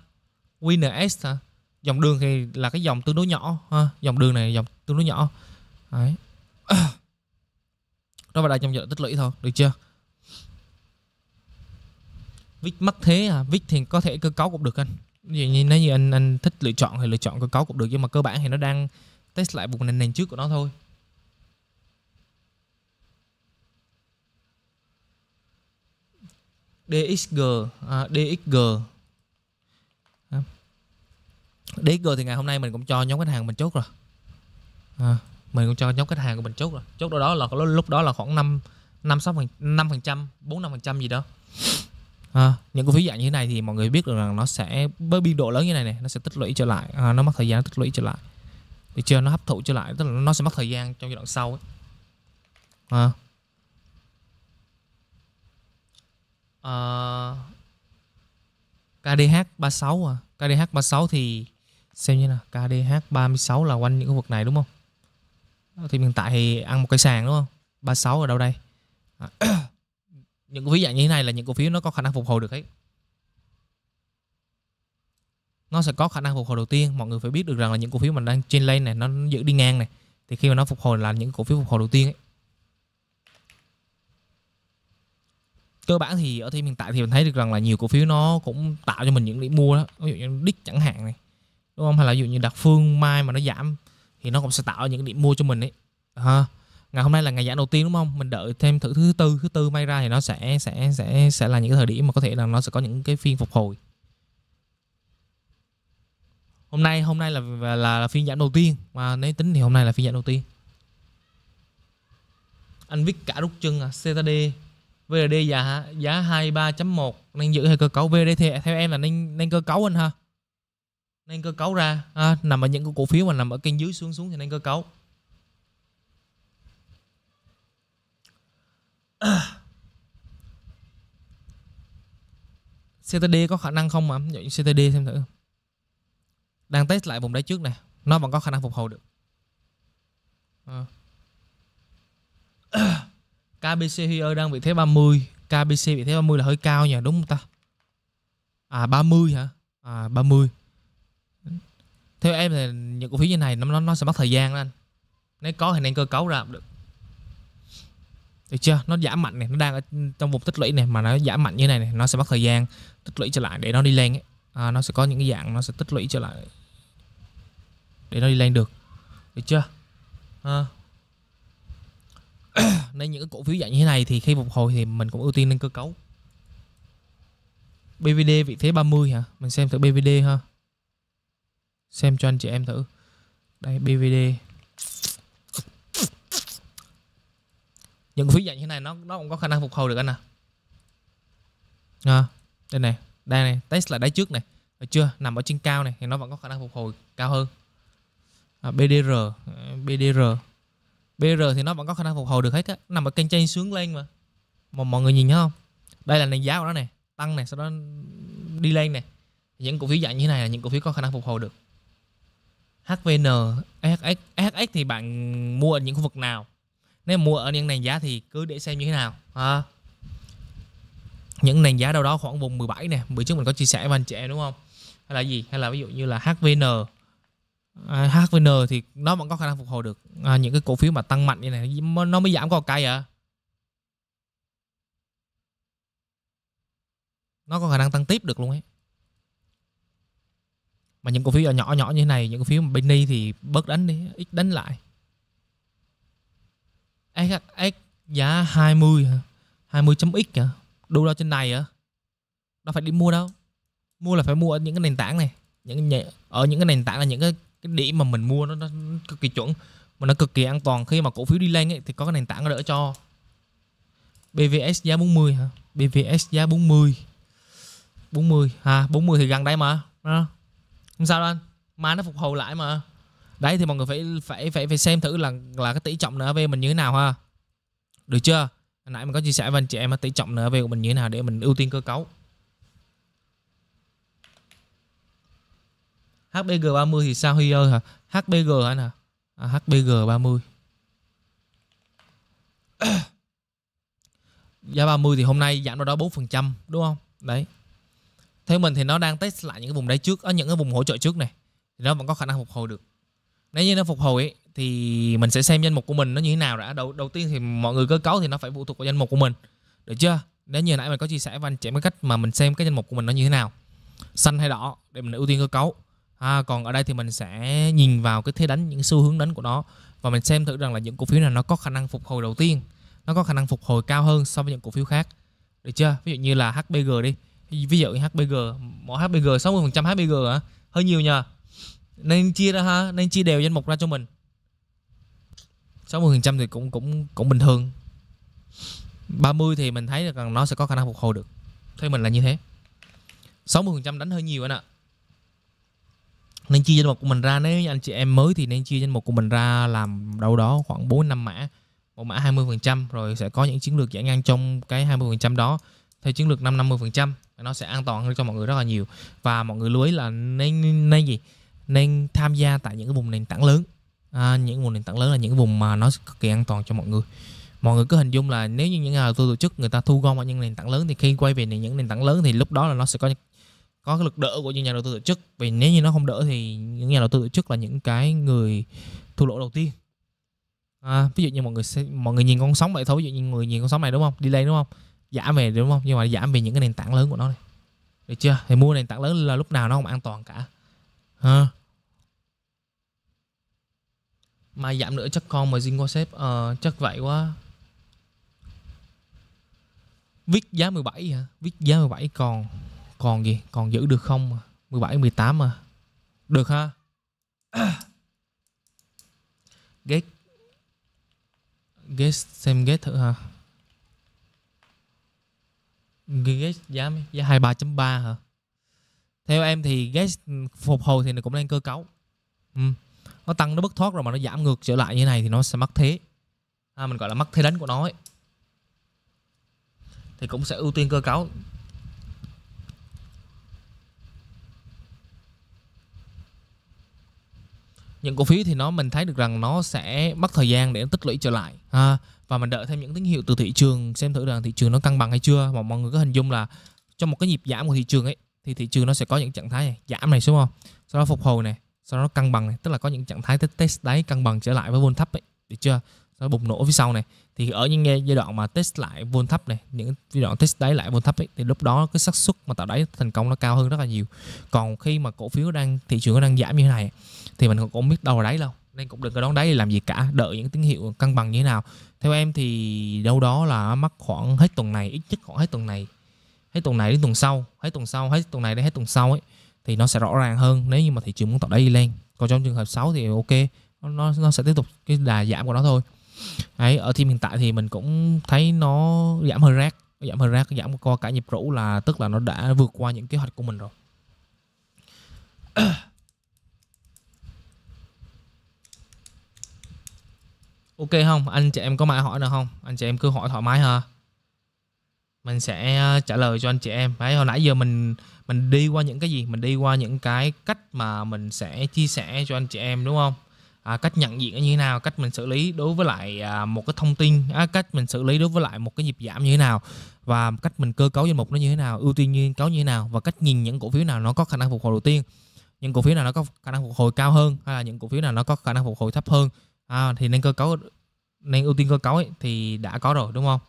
WinRS hả dòng đường thì là cái dòng tương đối nhỏ ha dòng đường này dòng tương đối nhỏ đấy nó vào đây trong giờ tích lũy thôi được chưa vít mắc thế à vít thì có thể cơ cấu cũng được anh vậy như nói như anh anh thích lựa chọn thì lựa chọn cơ cấu cũng được nhưng mà cơ bản thì nó đang test lại vùng nền nền trước của nó thôi DXG à, DXG à. DXG thì ngày hôm nay mình cũng cho nhóm khách hàng mình chốt rồi à, mình cũng cho nhóm khách hàng của mình chốt rồi chốt đâu đó là lúc đó là khoảng 5 5 6 phần 5 phần trăm 4 5 phần trăm gì đó à, những cổ phiếu dạng như thế này thì mọi người biết được rằng nó sẽ với biên độ lớn như này này nó sẽ tích lũy trở lại à, nó mất thời gian tích lũy trở lại thì chưa nó hấp thụ trở lại tức là nó sẽ mất thời gian trong giai đoạn sau ấy. Ờ. À. À, KDH 36 à KDH 36 thì xem như là KDH 36 là quanh những khu vực này đúng không thì hiện tại thì ăn một cây sàn đúng không 36 ở đâu đây à những cổ phiếu dạng như thế này là những cổ phiếu nó có khả năng phục hồi được ấy nó sẽ có khả năng phục hồi đầu tiên mọi người phải biết được rằng là những cổ phiếu mình đang trên lên này nó giữ đi ngang này thì khi mà nó phục hồi là những cổ phiếu phục hồi đầu tiên ấy. cơ bản thì ở thời hiện tại thì mình thấy được rằng là nhiều cổ phiếu nó cũng tạo cho mình những điểm mua đó ví dụ như đích chẳng hạn này đúng không hay là ví dụ như đặc phương mai mà nó giảm thì nó cũng sẽ tạo những điểm mua cho mình ấy ha ngày hôm nay là ngày giảng đầu tiên đúng không mình đợi thêm thử thứ tư thứ tư may ra thì nó sẽ sẽ sẽ sẽ là những cái thời điểm mà có thể là nó sẽ có những cái phiên phục hồi hôm nay hôm nay là là, là, là phiên giảm đầu tiên mà nếu tính thì hôm nay là phiên giảm đầu tiên anh viết cả rút chân à CTD VRD giá giá 23.1 nên giữ hay cơ cấu VRD thì theo em là nên nên cơ cấu anh ha nên cơ cấu ra ha, à, nằm ở những cổ phiếu mà nằm ở kênh dưới xuống xuống thì nên cơ cấu CTD có khả năng không mà Dạy CTD xem thử Đang test lại vùng đáy trước này Nó vẫn có khả năng phục hồi được à. Ờ. KBC Here đang vị thế 30 KBC vị thế 30 là hơi cao nhỉ đúng không ta À 30 hả À 30 Theo em thì những cổ phiếu như này nó, nó, nó sẽ mất thời gian đó anh Nếu có thì nên cơ cấu ra được được chưa nó giảm mạnh này nó đang ở trong vùng tích lũy này mà nó giảm mạnh như này này nó sẽ mất thời gian tích lũy trở lại để nó đi lên ấy. À, nó sẽ có những cái dạng nó sẽ tích lũy trở lại để nó đi lên được được chưa à. nên những cái cổ phiếu dạng như thế này thì khi phục hồi thì mình cũng ưu tiên lên cơ cấu BVD vị thế 30 hả mình xem thử BVD ha xem cho anh chị em thử đây BVD những cổ phiếu dạng như thế này nó nó cũng có khả năng phục hồi được anh à, à đây này đây này test là đáy trước này được chưa nằm ở trên cao này thì nó vẫn có khả năng phục hồi cao hơn à, BDR BDR BDR thì nó vẫn có khả năng phục hồi được hết á nằm ở kênh trên xuống lên mà mà mọi người nhìn thấy không đây là nền giá của nó này tăng này sau đó đi lên này những cổ phiếu dạng như thế này là những cổ phiếu có khả năng phục hồi được HVN SHX SHX thì bạn mua ở những khu vực nào nếu mua ở những nền giá thì cứ để xem như thế nào à, những nền giá đâu đó khoảng vùng 17 nè bữa trước mình có chia sẻ với anh chị em đúng không hay là gì hay là ví dụ như là HVN à, HVN thì nó vẫn có khả năng phục hồi được à, những cái cổ phiếu mà tăng mạnh như này nó mới giảm có một cây à nó có khả năng tăng tiếp được luôn ấy mà những cổ phiếu nhỏ nhỏ như thế này những cổ phiếu mà bên đi thì bớt đánh đi ít đánh lại SHX giá 20 hả? chấm x hả? Đâu đó trên này á, Đâu phải đi mua đâu. Mua là phải mua ở những cái nền tảng này, những cái ở những cái nền tảng là những cái cái điểm mà mình mua nó, nó cực kỳ chuẩn mà nó cực kỳ an toàn khi mà cổ phiếu đi lên ấy, thì có cái nền tảng nó đỡ cho. BVS giá 40 hả? BVS giá 40. 40 ha, à, 40 thì gần đây mà. À, không sao đâu anh. Mai nó phục hồi lại mà đấy thì mọi người phải phải phải phải xem thử là là cái tỷ trọng NAV mình như thế nào ha được chưa Hồi nãy mình có chia sẻ với anh chị em tỷ trọng NAV của mình như thế nào để mình ưu tiên cơ cấu HBG 30 thì sao Huy ơi hả HBG hả nè à, HBG 30 giá 30 thì hôm nay giảm đâu đó 4% đúng không đấy theo mình thì nó đang test lại những cái vùng đáy trước ở những cái vùng hỗ trợ trước này thì nó vẫn có khả năng phục hồi được nếu như nó phục hồi thì mình sẽ xem danh mục của mình nó như thế nào đã đầu đầu tiên thì mọi người cơ cấu thì nó phải phụ thuộc vào danh mục của mình được chưa nếu như nãy mình có chia sẻ với anh chị mấy cách mà mình xem cái danh mục của mình nó như thế nào xanh hay đỏ để mình ưu tiên cơ cấu à, còn ở đây thì mình sẽ nhìn vào cái thế đánh những xu hướng đánh của nó và mình xem thử rằng là những cổ phiếu nào nó có khả năng phục hồi đầu tiên nó có khả năng phục hồi cao hơn so với những cổ phiếu khác được chưa ví dụ như là HBG đi ví dụ như HBG mỗi HBG 60% HBG hả hơi nhiều nhờ nên chia ra ha nên chia đều danh mục ra cho mình 60% thì cũng cũng cũng bình thường 30 thì mình thấy rằng nó sẽ có khả năng phục hồi được Theo mình là như thế 60% đánh hơi nhiều anh ạ Nên chia danh mục của mình ra Nếu anh chị em mới thì nên chia danh mục của mình ra Làm đâu đó khoảng 4 năm mã Một mã 20% Rồi sẽ có những chiến lược giải ngang trong cái 20% đó Theo chiến lược 5-50% Nó sẽ an toàn hơn cho mọi người rất là nhiều Và mọi người lưu ý là nên, nên gì nên tham gia tại những cái vùng nền tảng lớn à, những vùng nền tảng lớn là những vùng mà nó cực kỳ an toàn cho mọi người mọi người cứ hình dung là nếu như những nhà tôi tổ chức người ta thu gom ở những nền tảng lớn thì khi quay về những nền tảng lớn thì lúc đó là nó sẽ có có cái lực đỡ của những nhà đầu tư tổ chức vì nếu như nó không đỡ thì những nhà đầu tư tổ chức là những cái người thua lỗ đầu tiên à, ví dụ như mọi người sẽ, mọi người nhìn con sóng vậy thôi ví dụ như người nhìn con sóng này đúng không đi lên đúng không giảm về đúng không nhưng mà giảm về những cái nền tảng lớn của nó này được chưa thì mua nền tảng lớn là lúc nào nó không an toàn cả à, Mai giảm nữa chắc con mà Zingo xếp Ờ uh, chắc vậy quá Viết giá 17 hả? Viết giá 17 còn Còn gì? Còn giữ được không? 17, 18 mà Được ha Gate Gate xem gate thử hả? Gate giá mấy? Giá 23.3 hả? Theo em thì gate phục hồi thì nó cũng đang cơ cấu Ừ uhm nó tăng nó bất thoát rồi mà nó giảm ngược trở lại như này thì nó sẽ mắc thế à, mình gọi là mắc thế đánh của nó ấy. thì cũng sẽ ưu tiên cơ cấu những cổ phiếu thì nó mình thấy được rằng nó sẽ mất thời gian để tích lũy trở lại à, và mình đợi thêm những tín hiệu từ thị trường xem thử rằng thị trường nó cân bằng hay chưa mà mọi người có hình dung là trong một cái nhịp giảm của thị trường ấy thì thị trường nó sẽ có những trạng thái này, giảm này đúng không sau đó phục hồi này sau đó cân bằng này tức là có những trạng thái test đáy cân bằng trở lại với vôn thấp ấy được chưa sau đó bùng nổ phía sau này thì ở những giai đoạn mà test lại vôn thấp này những giai đoạn test đáy lại vôn thấp ấy, thì lúc đó cái xác suất mà tạo đáy thành công nó cao hơn rất là nhiều còn khi mà cổ phiếu đang thị trường nó đang giảm như thế này thì mình cũng không biết đâu là đáy đâu nên cũng đừng có đón đáy làm gì cả đợi những tín hiệu cân bằng như thế nào theo em thì đâu đó là mất khoảng hết tuần này ít nhất khoảng hết tuần này hết tuần này đến tuần sau hết tuần sau hết tuần này đến hết tuần sau ấy thì nó sẽ rõ ràng hơn nếu như mà thị trường muốn tạo đáy đi lên còn trong trường hợp xấu thì ok nó nó sẽ tiếp tục cái đà giảm của nó thôi ấy ở thì hiện tại thì mình cũng thấy nó giảm hơi rác giảm hơi rác giảm qua cả nhịp rũ là tức là nó đã vượt qua những kế hoạch của mình rồi ok không anh chị em có mã hỏi nào không anh chị em cứ hỏi thoải mái ha mình sẽ ờ, trả lời cho anh chị em ấy hồi nãy giờ mình mình đi qua những cái gì mình đi qua những cái cách mà mình sẽ chia sẻ cho anh chị em đúng không à, cách nhận diện như thế nào cách mình xử lý đối với lại à, một cái thông tin à, cách mình xử lý đối với lại một cái nhịp giảm như thế nào và cách mình cơ cấu danh mục nó như thế nào ưu tiên nghiên cấu như thế nào và cách nhìn những cổ phiếu nào nó có khả năng phục hồi đầu tiên những cổ phiếu nào nó có khả năng phục hồi cao hơn hay là những cổ phiếu nào nó có khả năng phục hồi thấp hơn à, thì nên cơ cấu nên ưu tiên cơ cấu ấy, thì đã có rồi đúng không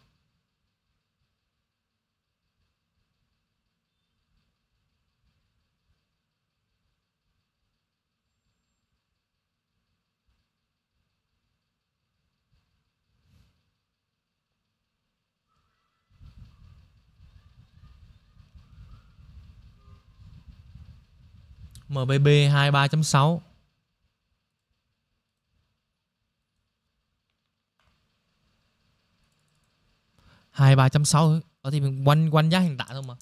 MBB 23.6 23.6 Ở thì mình quanh quanh giá hiện tại thôi mà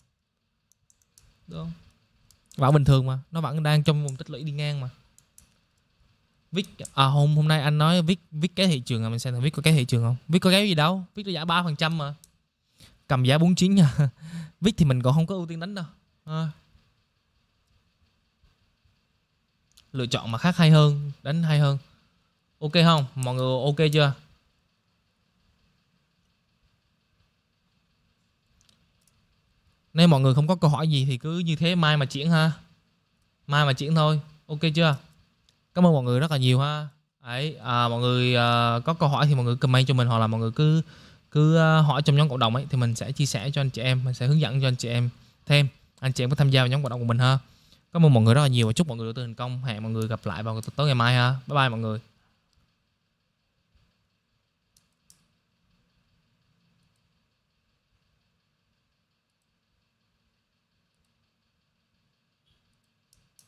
Đúng không? Vẫn bình thường mà Nó vẫn đang trong vùng tích lũy đi ngang mà Vic à hôm hôm nay anh nói Vic Vic cái thị trường à mình xem là Vic có cái thị trường không? Vic có cái gì đâu? Vic nó phần trăm mà. Cầm giá 49 nha. Vic thì mình còn không có ưu tiên đánh đâu. À, lựa chọn mà khác hay hơn đánh hay hơn ok không mọi người ok chưa nếu mọi người không có câu hỏi gì thì cứ như thế mai mà chuyển ha mai mà chuyển thôi ok chưa cảm ơn mọi người rất là nhiều ha ấy à, mọi người à, có câu hỏi thì mọi người comment cho mình hoặc là mọi người cứ cứ à, hỏi trong nhóm cộng đồng ấy thì mình sẽ chia sẻ cho anh chị em mình sẽ hướng dẫn cho anh chị em thêm anh chị em có tham gia vào nhóm cộng đồng của mình ha Cảm ơn mọi người rất là nhiều và chúc mọi người đầu tư thành công. Hẹn mọi người gặp lại vào tối ngày mai ha. Bye bye mọi người.